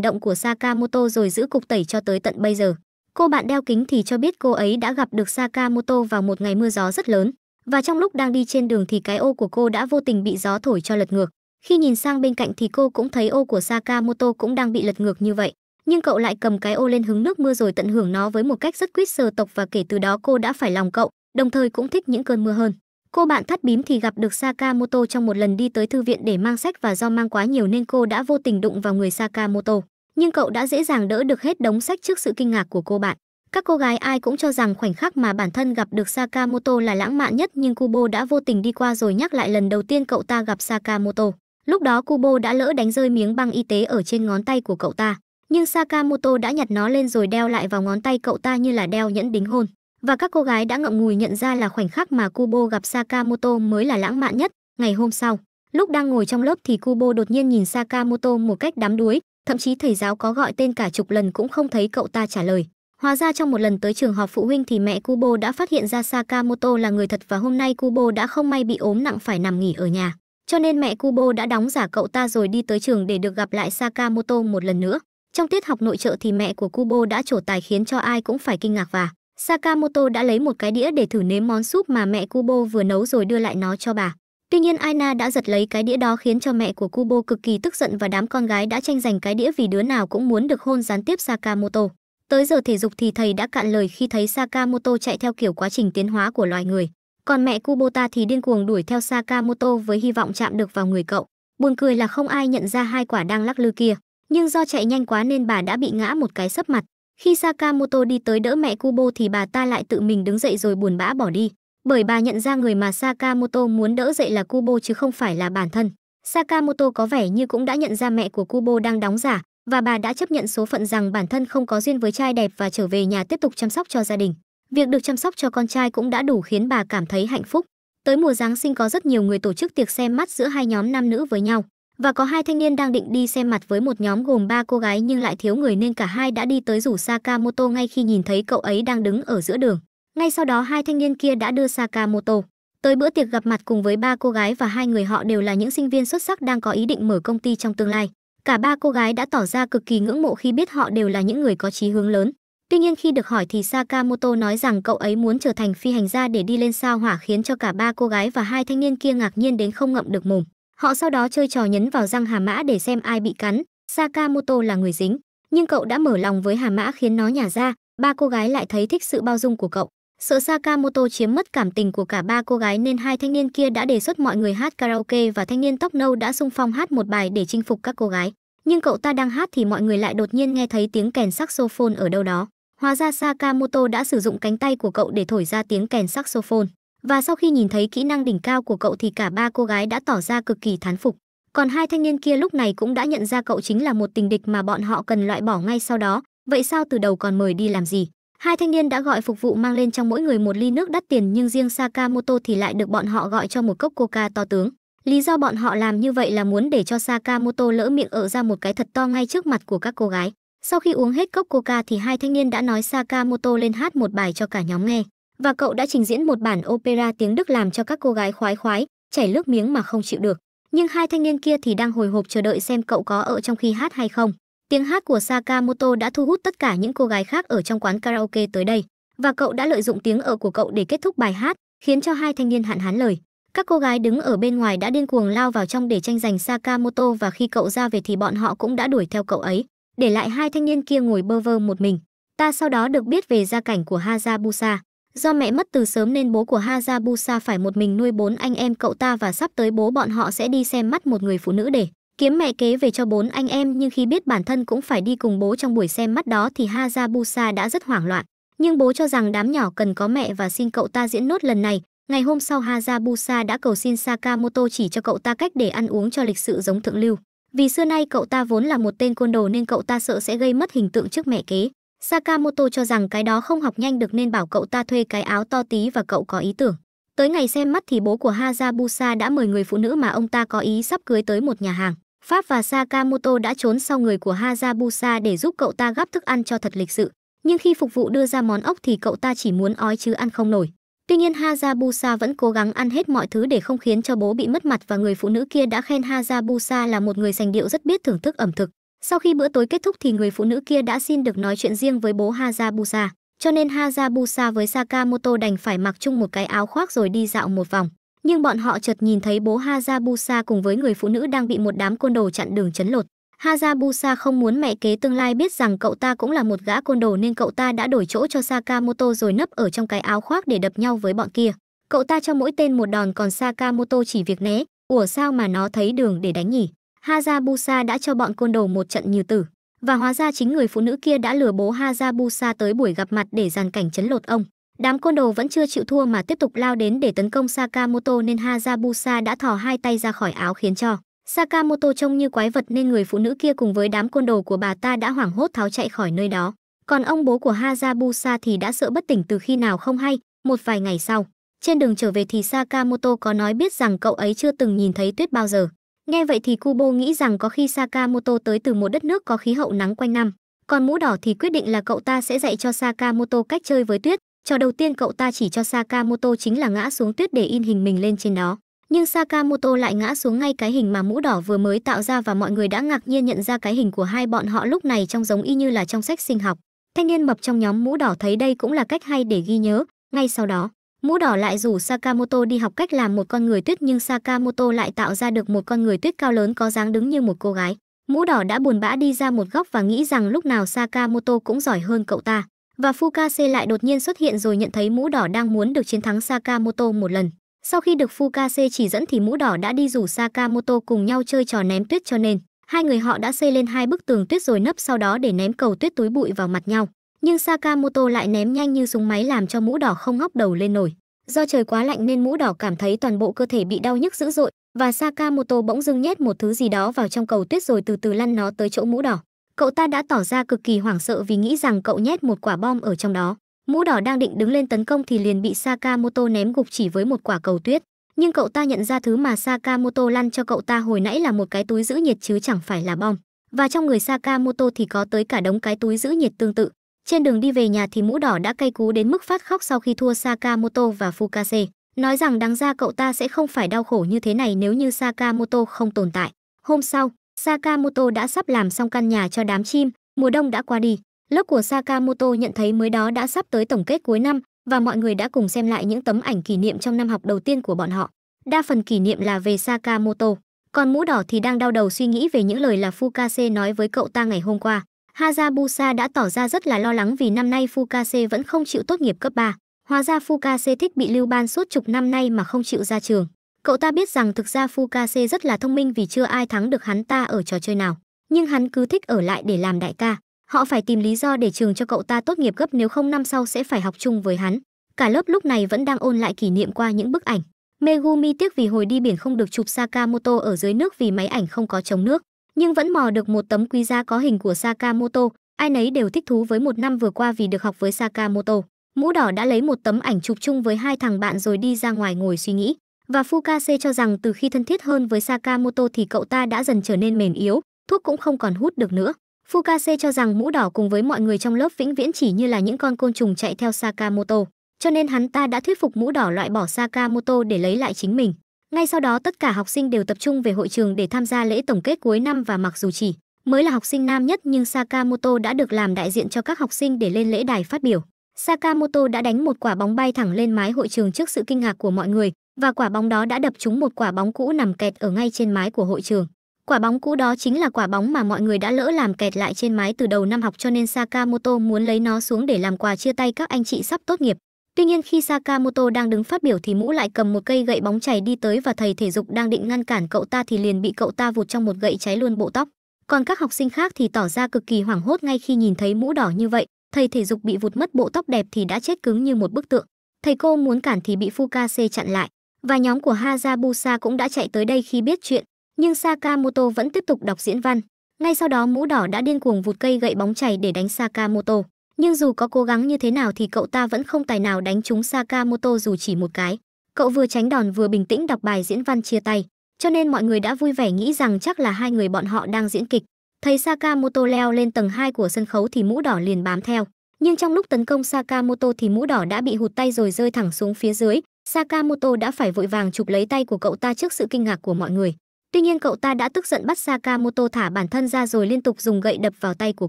Speaker 1: động của Sakamoto rồi giữ cục tẩy cho tới tận bây giờ. Cô bạn đeo kính thì cho biết cô ấy đã gặp được Sakamoto vào một ngày mưa gió rất lớn. Và trong lúc đang đi trên đường thì cái ô của cô đã vô tình bị gió thổi cho lật ngược. Khi nhìn sang bên cạnh thì cô cũng thấy ô của Sakamoto cũng đang bị lật ngược như vậy. Nhưng cậu lại cầm cái ô lên hứng nước mưa rồi tận hưởng nó với một cách rất quýt sờ tộc và kể từ đó cô đã phải lòng cậu, đồng thời cũng thích những cơn mưa hơn. Cô bạn thắt bím thì gặp được Sakamoto trong một lần đi tới thư viện để mang sách và do mang quá nhiều nên cô đã vô tình đụng vào người Sakamoto. Nhưng cậu đã dễ dàng đỡ được hết đống sách trước sự kinh ngạc của cô bạn. Các cô gái ai cũng cho rằng khoảnh khắc mà bản thân gặp được Sakamoto là lãng mạn nhất nhưng Kubo đã vô tình đi qua rồi nhắc lại lần đầu tiên cậu ta gặp Sakamoto. Lúc đó Kubo đã lỡ đánh rơi miếng băng y tế ở trên ngón tay của cậu ta, nhưng Sakamoto đã nhặt nó lên rồi đeo lại vào ngón tay cậu ta như là đeo nhẫn đính hôn. Và các cô gái đã ngậm ngùi nhận ra là khoảnh khắc mà Kubo gặp Sakamoto mới là lãng mạn nhất. Ngày hôm sau, lúc đang ngồi trong lớp thì Kubo đột nhiên nhìn Sakamoto một cách đắm đuối, thậm chí thầy giáo có gọi tên cả chục lần cũng không thấy cậu ta trả lời. Hóa ra trong một lần tới trường họp phụ huynh thì mẹ Kubo đã phát hiện ra Sakamoto là người thật và hôm nay Kubo đã không may bị ốm nặng phải nằm nghỉ ở nhà. Cho nên mẹ Kubo đã đóng giả cậu ta rồi đi tới trường để được gặp lại Sakamoto một lần nữa. Trong tiết học nội trợ thì mẹ của Kubo đã trổ tài khiến cho ai cũng phải kinh ngạc và Sakamoto đã lấy một cái đĩa để thử nếm món súp mà mẹ Kubo vừa nấu rồi đưa lại nó cho bà. Tuy nhiên Aina đã giật lấy cái đĩa đó khiến cho mẹ của Kubo cực kỳ tức giận và đám con gái đã tranh giành cái đĩa vì đứa nào cũng muốn được hôn gián tiếp Sakamoto. Tới giờ thể dục thì thầy đã cạn lời khi thấy Sakamoto chạy theo kiểu quá trình tiến hóa của loài người. Còn mẹ Kubota thì điên cuồng đuổi theo Sakamoto với hy vọng chạm được vào người cậu. Buồn cười là không ai nhận ra hai quả đang lắc lư kia, nhưng do chạy nhanh quá nên bà đã bị ngã một cái sấp mặt. Khi Sakamoto đi tới đỡ mẹ Kubo thì bà ta lại tự mình đứng dậy rồi buồn bã bỏ đi, bởi bà nhận ra người mà Sakamoto muốn đỡ dậy là Kubo chứ không phải là bản thân. Sakamoto có vẻ như cũng đã nhận ra mẹ của Kubo đang đóng giả và bà đã chấp nhận số phận rằng bản thân không có duyên với trai đẹp và trở về nhà tiếp tục chăm sóc cho gia đình. Việc được chăm sóc cho con trai cũng đã đủ khiến bà cảm thấy hạnh phúc. Tới mùa Giáng sinh có rất nhiều người tổ chức tiệc xem mắt giữa hai nhóm nam nữ với nhau và có hai thanh niên đang định đi xem mặt với một nhóm gồm ba cô gái nhưng lại thiếu người nên cả hai đã đi tới rủ Sakamoto ngay khi nhìn thấy cậu ấy đang đứng ở giữa đường. Ngay sau đó hai thanh niên kia đã đưa Sakamoto tới bữa tiệc gặp mặt cùng với ba cô gái và hai người họ đều là những sinh viên xuất sắc đang có ý định mở công ty trong tương lai. Cả ba cô gái đã tỏ ra cực kỳ ngưỡng mộ khi biết họ đều là những người có chí hướng lớn. Tuy nhiên khi được hỏi thì Sakamoto nói rằng cậu ấy muốn trở thành phi hành gia để đi lên sao hỏa khiến cho cả ba cô gái và hai thanh niên kia ngạc nhiên đến không ngậm được mồm. Họ sau đó chơi trò nhấn vào răng hà mã để xem ai bị cắn. Sakamoto là người dính, nhưng cậu đã mở lòng với hà mã khiến nó nhả ra. Ba cô gái lại thấy thích sự bao dung của cậu. Sợ Sakamoto chiếm mất cảm tình của cả ba cô gái nên hai thanh niên kia đã đề xuất mọi người hát karaoke và thanh niên tóc nâu đã sung phong hát một bài để chinh phục các cô gái. Nhưng cậu ta đang hát thì mọi người lại đột nhiên nghe thấy tiếng kèn saxophone ở đâu đó. Hóa ra Sakamoto đã sử dụng cánh tay của cậu để thổi ra tiếng kèn saxophone. Và sau khi nhìn thấy kỹ năng đỉnh cao của cậu thì cả ba cô gái đã tỏ ra cực kỳ thán phục. Còn hai thanh niên kia lúc này cũng đã nhận ra cậu chính là một tình địch mà bọn họ cần loại bỏ ngay sau đó. Vậy sao từ đầu còn mời đi làm gì? Hai thanh niên đã gọi phục vụ mang lên trong mỗi người một ly nước đắt tiền nhưng riêng Sakamoto thì lại được bọn họ gọi cho một cốc coca to tướng. Lý do bọn họ làm như vậy là muốn để cho Sakamoto lỡ miệng ở ra một cái thật to ngay trước mặt của các cô gái. Sau khi uống hết cốc coca thì hai thanh niên đã nói Sakamoto lên hát một bài cho cả nhóm nghe. Và cậu đã trình diễn một bản opera tiếng Đức làm cho các cô gái khoái khoái, chảy nước miếng mà không chịu được. Nhưng hai thanh niên kia thì đang hồi hộp chờ đợi xem cậu có ở trong khi hát hay không. Tiếng hát của Sakamoto đã thu hút tất cả những cô gái khác ở trong quán karaoke tới đây. Và cậu đã lợi dụng tiếng ở của cậu để kết thúc bài hát, khiến cho hai thanh niên hạn hán lời. Các cô gái đứng ở bên ngoài đã điên cuồng lao vào trong để tranh giành Sakamoto và khi cậu ra về thì bọn họ cũng đã đuổi theo cậu ấy để lại hai thanh niên kia ngồi bơ vơ một mình. Ta sau đó được biết về gia cảnh của Hajabusa. Do mẹ mất từ sớm nên bố của Hajabusa phải một mình nuôi bốn anh em cậu ta và sắp tới bố bọn họ sẽ đi xem mắt một người phụ nữ để kiếm mẹ kế về cho bốn anh em nhưng khi biết bản thân cũng phải đi cùng bố trong buổi xem mắt đó thì Hajabusa đã rất hoảng loạn. Nhưng bố cho rằng đám nhỏ cần có mẹ và xin cậu ta diễn nốt lần này. Ngày hôm sau Hajabusa đã cầu xin Sakamoto chỉ cho cậu ta cách để ăn uống cho lịch sự giống thượng lưu. Vì xưa nay cậu ta vốn là một tên côn đồ nên cậu ta sợ sẽ gây mất hình tượng trước mẹ kế. Sakamoto cho rằng cái đó không học nhanh được nên bảo cậu ta thuê cái áo to tí và cậu có ý tưởng. Tới ngày xem mắt thì bố của Hayabusa đã mời người phụ nữ mà ông ta có ý sắp cưới tới một nhà hàng. Pháp và Sakamoto đã trốn sau người của Hayabusa để giúp cậu ta gắp thức ăn cho thật lịch sự. Nhưng khi phục vụ đưa ra món ốc thì cậu ta chỉ muốn ói chứ ăn không nổi. Tuy nhiên Hajabusa vẫn cố gắng ăn hết mọi thứ để không khiến cho bố bị mất mặt và người phụ nữ kia đã khen Hajabusa là một người sành điệu rất biết thưởng thức ẩm thực. Sau khi bữa tối kết thúc thì người phụ nữ kia đã xin được nói chuyện riêng với bố Hajabusa, cho nên Hajabusa với Sakamoto đành phải mặc chung một cái áo khoác rồi đi dạo một vòng. Nhưng bọn họ chợt nhìn thấy bố Hajabusa cùng với người phụ nữ đang bị một đám côn đồ chặn đường chấn lột. Hayabusa không muốn mẹ kế tương lai biết rằng cậu ta cũng là một gã côn đồ nên cậu ta đã đổi chỗ cho Sakamoto rồi nấp ở trong cái áo khoác để đập nhau với bọn kia. Cậu ta cho mỗi tên một đòn còn Sakamoto chỉ việc né, ủa sao mà nó thấy đường để đánh nhỉ? Hayabusa đã cho bọn côn đồ một trận như tử. Và hóa ra chính người phụ nữ kia đã lừa bố Hayabusa tới buổi gặp mặt để dàn cảnh chấn lột ông. Đám côn đồ vẫn chưa chịu thua mà tiếp tục lao đến để tấn công Sakamoto nên Hayabusa đã thò hai tay ra khỏi áo khiến cho Sakamoto trông như quái vật nên người phụ nữ kia cùng với đám côn đồ của bà ta đã hoảng hốt tháo chạy khỏi nơi đó. Còn ông bố của Hayabusa thì đã sợ bất tỉnh từ khi nào không hay, một vài ngày sau. Trên đường trở về thì Sakamoto có nói biết rằng cậu ấy chưa từng nhìn thấy tuyết bao giờ. Nghe vậy thì Kubo nghĩ rằng có khi Sakamoto tới từ một đất nước có khí hậu nắng quanh năm. Còn mũ đỏ thì quyết định là cậu ta sẽ dạy cho Sakamoto cách chơi với tuyết. Trò đầu tiên cậu ta chỉ cho Sakamoto chính là ngã xuống tuyết để in hình mình lên trên đó nhưng Sakamoto lại ngã xuống ngay cái hình mà mũ đỏ vừa mới tạo ra và mọi người đã ngạc nhiên nhận ra cái hình của hai bọn họ lúc này trông giống y như là trong sách sinh học. Thanh niên mập trong nhóm mũ đỏ thấy đây cũng là cách hay để ghi nhớ, ngay sau đó, mũ đỏ lại rủ Sakamoto đi học cách làm một con người tuyết nhưng Sakamoto lại tạo ra được một con người tuyết cao lớn có dáng đứng như một cô gái. Mũ đỏ đã buồn bã đi ra một góc và nghĩ rằng lúc nào Sakamoto cũng giỏi hơn cậu ta. Và Fukase lại đột nhiên xuất hiện rồi nhận thấy mũ đỏ đang muốn được chiến thắng Sakamoto một lần. Sau khi được Fukase chỉ dẫn thì mũ đỏ đã đi rủ Sakamoto cùng nhau chơi trò ném tuyết cho nên hai người họ đã xây lên hai bức tường tuyết rồi nấp sau đó để ném cầu tuyết túi bụi vào mặt nhau. Nhưng Sakamoto lại ném nhanh như súng máy làm cho mũ đỏ không ngóc đầu lên nổi. Do trời quá lạnh nên mũ đỏ cảm thấy toàn bộ cơ thể bị đau nhức dữ dội và Sakamoto bỗng dưng nhét một thứ gì đó vào trong cầu tuyết rồi từ từ lăn nó tới chỗ mũ đỏ. Cậu ta đã tỏ ra cực kỳ hoảng sợ vì nghĩ rằng cậu nhét một quả bom ở trong đó mũ đỏ đang định đứng lên tấn công thì liền bị Sakamoto ném gục chỉ với một quả cầu tuyết. Nhưng cậu ta nhận ra thứ mà Sakamoto lăn cho cậu ta hồi nãy là một cái túi giữ nhiệt chứ chẳng phải là bom. Và trong người Sakamoto thì có tới cả đống cái túi giữ nhiệt tương tự. Trên đường đi về nhà thì mũ đỏ đã cay cú đến mức phát khóc sau khi thua Sakamoto và Fukase, nói rằng đáng ra cậu ta sẽ không phải đau khổ như thế này nếu như Sakamoto không tồn tại. Hôm sau, Sakamoto đã sắp làm xong căn nhà cho đám chim, mùa đông đã qua đi, Lớp của Sakamoto nhận thấy mới đó đã sắp tới tổng kết cuối năm và mọi người đã cùng xem lại những tấm ảnh kỷ niệm trong năm học đầu tiên của bọn họ. Đa phần kỷ niệm là về Sakamoto, còn mũ đỏ thì đang đau đầu suy nghĩ về những lời là Fukase nói với cậu ta ngày hôm qua. Hazabusa đã tỏ ra rất là lo lắng vì năm nay Fukase vẫn không chịu tốt nghiệp cấp 3. Hóa ra Fukase thích bị lưu ban suốt chục năm nay mà không chịu ra trường. Cậu ta biết rằng thực ra Fukase rất là thông minh vì chưa ai thắng được hắn ta ở trò chơi nào, nhưng hắn cứ thích ở lại để làm đại ca. Họ phải tìm lý do để trường cho cậu ta tốt nghiệp gấp nếu không năm sau sẽ phải học chung với hắn. Cả lớp lúc này vẫn đang ôn lại kỷ niệm qua những bức ảnh. Megumi tiếc vì hồi đi biển không được chụp Sakamoto ở dưới nước vì máy ảnh không có chống nước, nhưng vẫn mò được một tấm quý giá có hình của Sakamoto. Ai nấy đều thích thú với một năm vừa qua vì được học với Sakamoto. Mũ đỏ đã lấy một tấm ảnh chụp chung với hai thằng bạn rồi đi ra ngoài ngồi suy nghĩ. Và Fukase cho rằng từ khi thân thiết hơn với Sakamoto thì cậu ta đã dần trở nên mềm yếu, thuốc cũng không còn hút được nữa. Fukase cho rằng mũ đỏ cùng với mọi người trong lớp vĩnh viễn chỉ như là những con côn trùng chạy theo Sakamoto, cho nên hắn ta đã thuyết phục mũ đỏ loại bỏ Sakamoto để lấy lại chính mình. Ngay sau đó tất cả học sinh đều tập trung về hội trường để tham gia lễ tổng kết cuối năm và mặc dù chỉ mới là học sinh nam nhất nhưng Sakamoto đã được làm đại diện cho các học sinh để lên lễ đài phát biểu. Sakamoto đã đánh một quả bóng bay thẳng lên mái hội trường trước sự kinh ngạc của mọi người và quả bóng đó đã đập trúng một quả bóng cũ nằm kẹt ở ngay trên mái của hội trường. Quả bóng cũ đó chính là quả bóng mà mọi người đã lỡ làm kẹt lại trên mái từ đầu năm học cho nên Sakamoto muốn lấy nó xuống để làm quà chia tay các anh chị sắp tốt nghiệp. Tuy nhiên khi Sakamoto đang đứng phát biểu thì mũ lại cầm một cây gậy bóng chảy đi tới và thầy thể dục đang định ngăn cản cậu ta thì liền bị cậu ta vụt trong một gậy cháy luôn bộ tóc. Còn các học sinh khác thì tỏ ra cực kỳ hoảng hốt ngay khi nhìn thấy mũ đỏ như vậy, thầy thể dục bị vụt mất bộ tóc đẹp thì đã chết cứng như một bức tượng. Thầy cô muốn cản thì bị Fukase chặn lại, và nhóm của Hazabusa cũng đã chạy tới đây khi biết chuyện nhưng Sakamoto vẫn tiếp tục đọc diễn văn. Ngay sau đó mũ đỏ đã điên cuồng vụt cây gậy bóng chảy để đánh Sakamoto. Nhưng dù có cố gắng như thế nào thì cậu ta vẫn không tài nào đánh trúng Sakamoto dù chỉ một cái. Cậu vừa tránh đòn vừa bình tĩnh đọc bài diễn văn chia tay, cho nên mọi người đã vui vẻ nghĩ rằng chắc là hai người bọn họ đang diễn kịch. Thấy Sakamoto leo lên tầng 2 của sân khấu thì mũ đỏ liền bám theo. Nhưng trong lúc tấn công Sakamoto thì mũ đỏ đã bị hụt tay rồi rơi thẳng xuống phía dưới. Sakamoto đã phải vội vàng chụp lấy tay của cậu ta trước sự kinh ngạc của mọi người. Tuy nhiên cậu ta đã tức giận bắt Sakamoto thả bản thân ra rồi liên tục dùng gậy đập vào tay của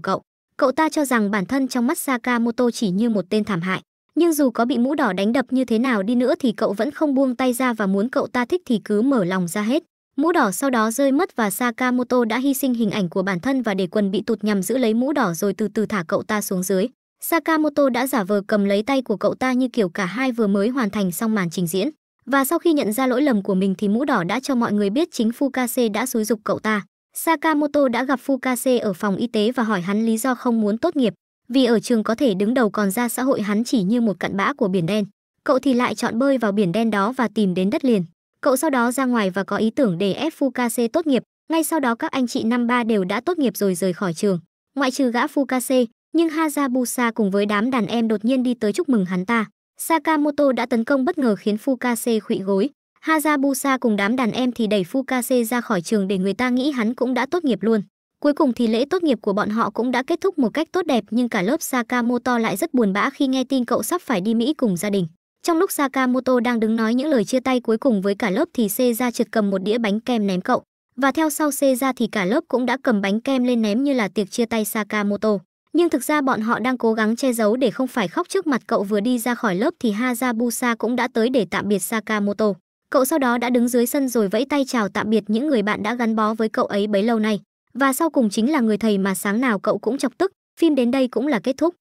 Speaker 1: cậu. Cậu ta cho rằng bản thân trong mắt Sakamoto chỉ như một tên thảm hại. Nhưng dù có bị mũ đỏ đánh đập như thế nào đi nữa thì cậu vẫn không buông tay ra và muốn cậu ta thích thì cứ mở lòng ra hết. Mũ đỏ sau đó rơi mất và Sakamoto đã hy sinh hình ảnh của bản thân và để quần bị tụt nhằm giữ lấy mũ đỏ rồi từ từ thả cậu ta xuống dưới. Sakamoto đã giả vờ cầm lấy tay của cậu ta như kiểu cả hai vừa mới hoàn thành xong màn trình diễn. Và sau khi nhận ra lỗi lầm của mình thì mũ đỏ đã cho mọi người biết chính Fukase đã xúi dục cậu ta. Sakamoto đã gặp Fukase ở phòng y tế và hỏi hắn lý do không muốn tốt nghiệp, vì ở trường có thể đứng đầu còn ra xã hội hắn chỉ như một cặn bã của biển đen. Cậu thì lại chọn bơi vào biển đen đó và tìm đến đất liền. Cậu sau đó ra ngoài và có ý tưởng để ép Fukase tốt nghiệp, ngay sau đó các anh chị năm ba đều đã tốt nghiệp rồi rời khỏi trường. Ngoại trừ gã Fukase, nhưng Hazabusa cùng với đám đàn em đột nhiên đi tới chúc mừng hắn ta. Sakamoto đã tấn công bất ngờ khiến Fukase khụy gối. Hazabusa cùng đám đàn em thì đẩy Fukase ra khỏi trường để người ta nghĩ hắn cũng đã tốt nghiệp luôn. Cuối cùng thì lễ tốt nghiệp của bọn họ cũng đã kết thúc một cách tốt đẹp nhưng cả lớp Sakamoto lại rất buồn bã khi nghe tin cậu sắp phải đi Mỹ cùng gia đình. Trong lúc Sakamoto đang đứng nói những lời chia tay cuối cùng với cả lớp thì Seiza trượt cầm một đĩa bánh kem ném cậu. Và theo sau Seiza thì cả lớp cũng đã cầm bánh kem lên ném như là tiệc chia tay Sakamoto nhưng thực ra bọn họ đang cố gắng che giấu để không phải khóc trước mặt cậu vừa đi ra khỏi lớp thì Hayabusa cũng đã tới để tạm biệt Sakamoto. Cậu sau đó đã đứng dưới sân rồi vẫy tay chào tạm biệt những người bạn đã gắn bó với cậu ấy bấy lâu nay. Và sau cùng chính là người thầy mà sáng nào cậu cũng chọc tức. Phim đến đây cũng là kết thúc.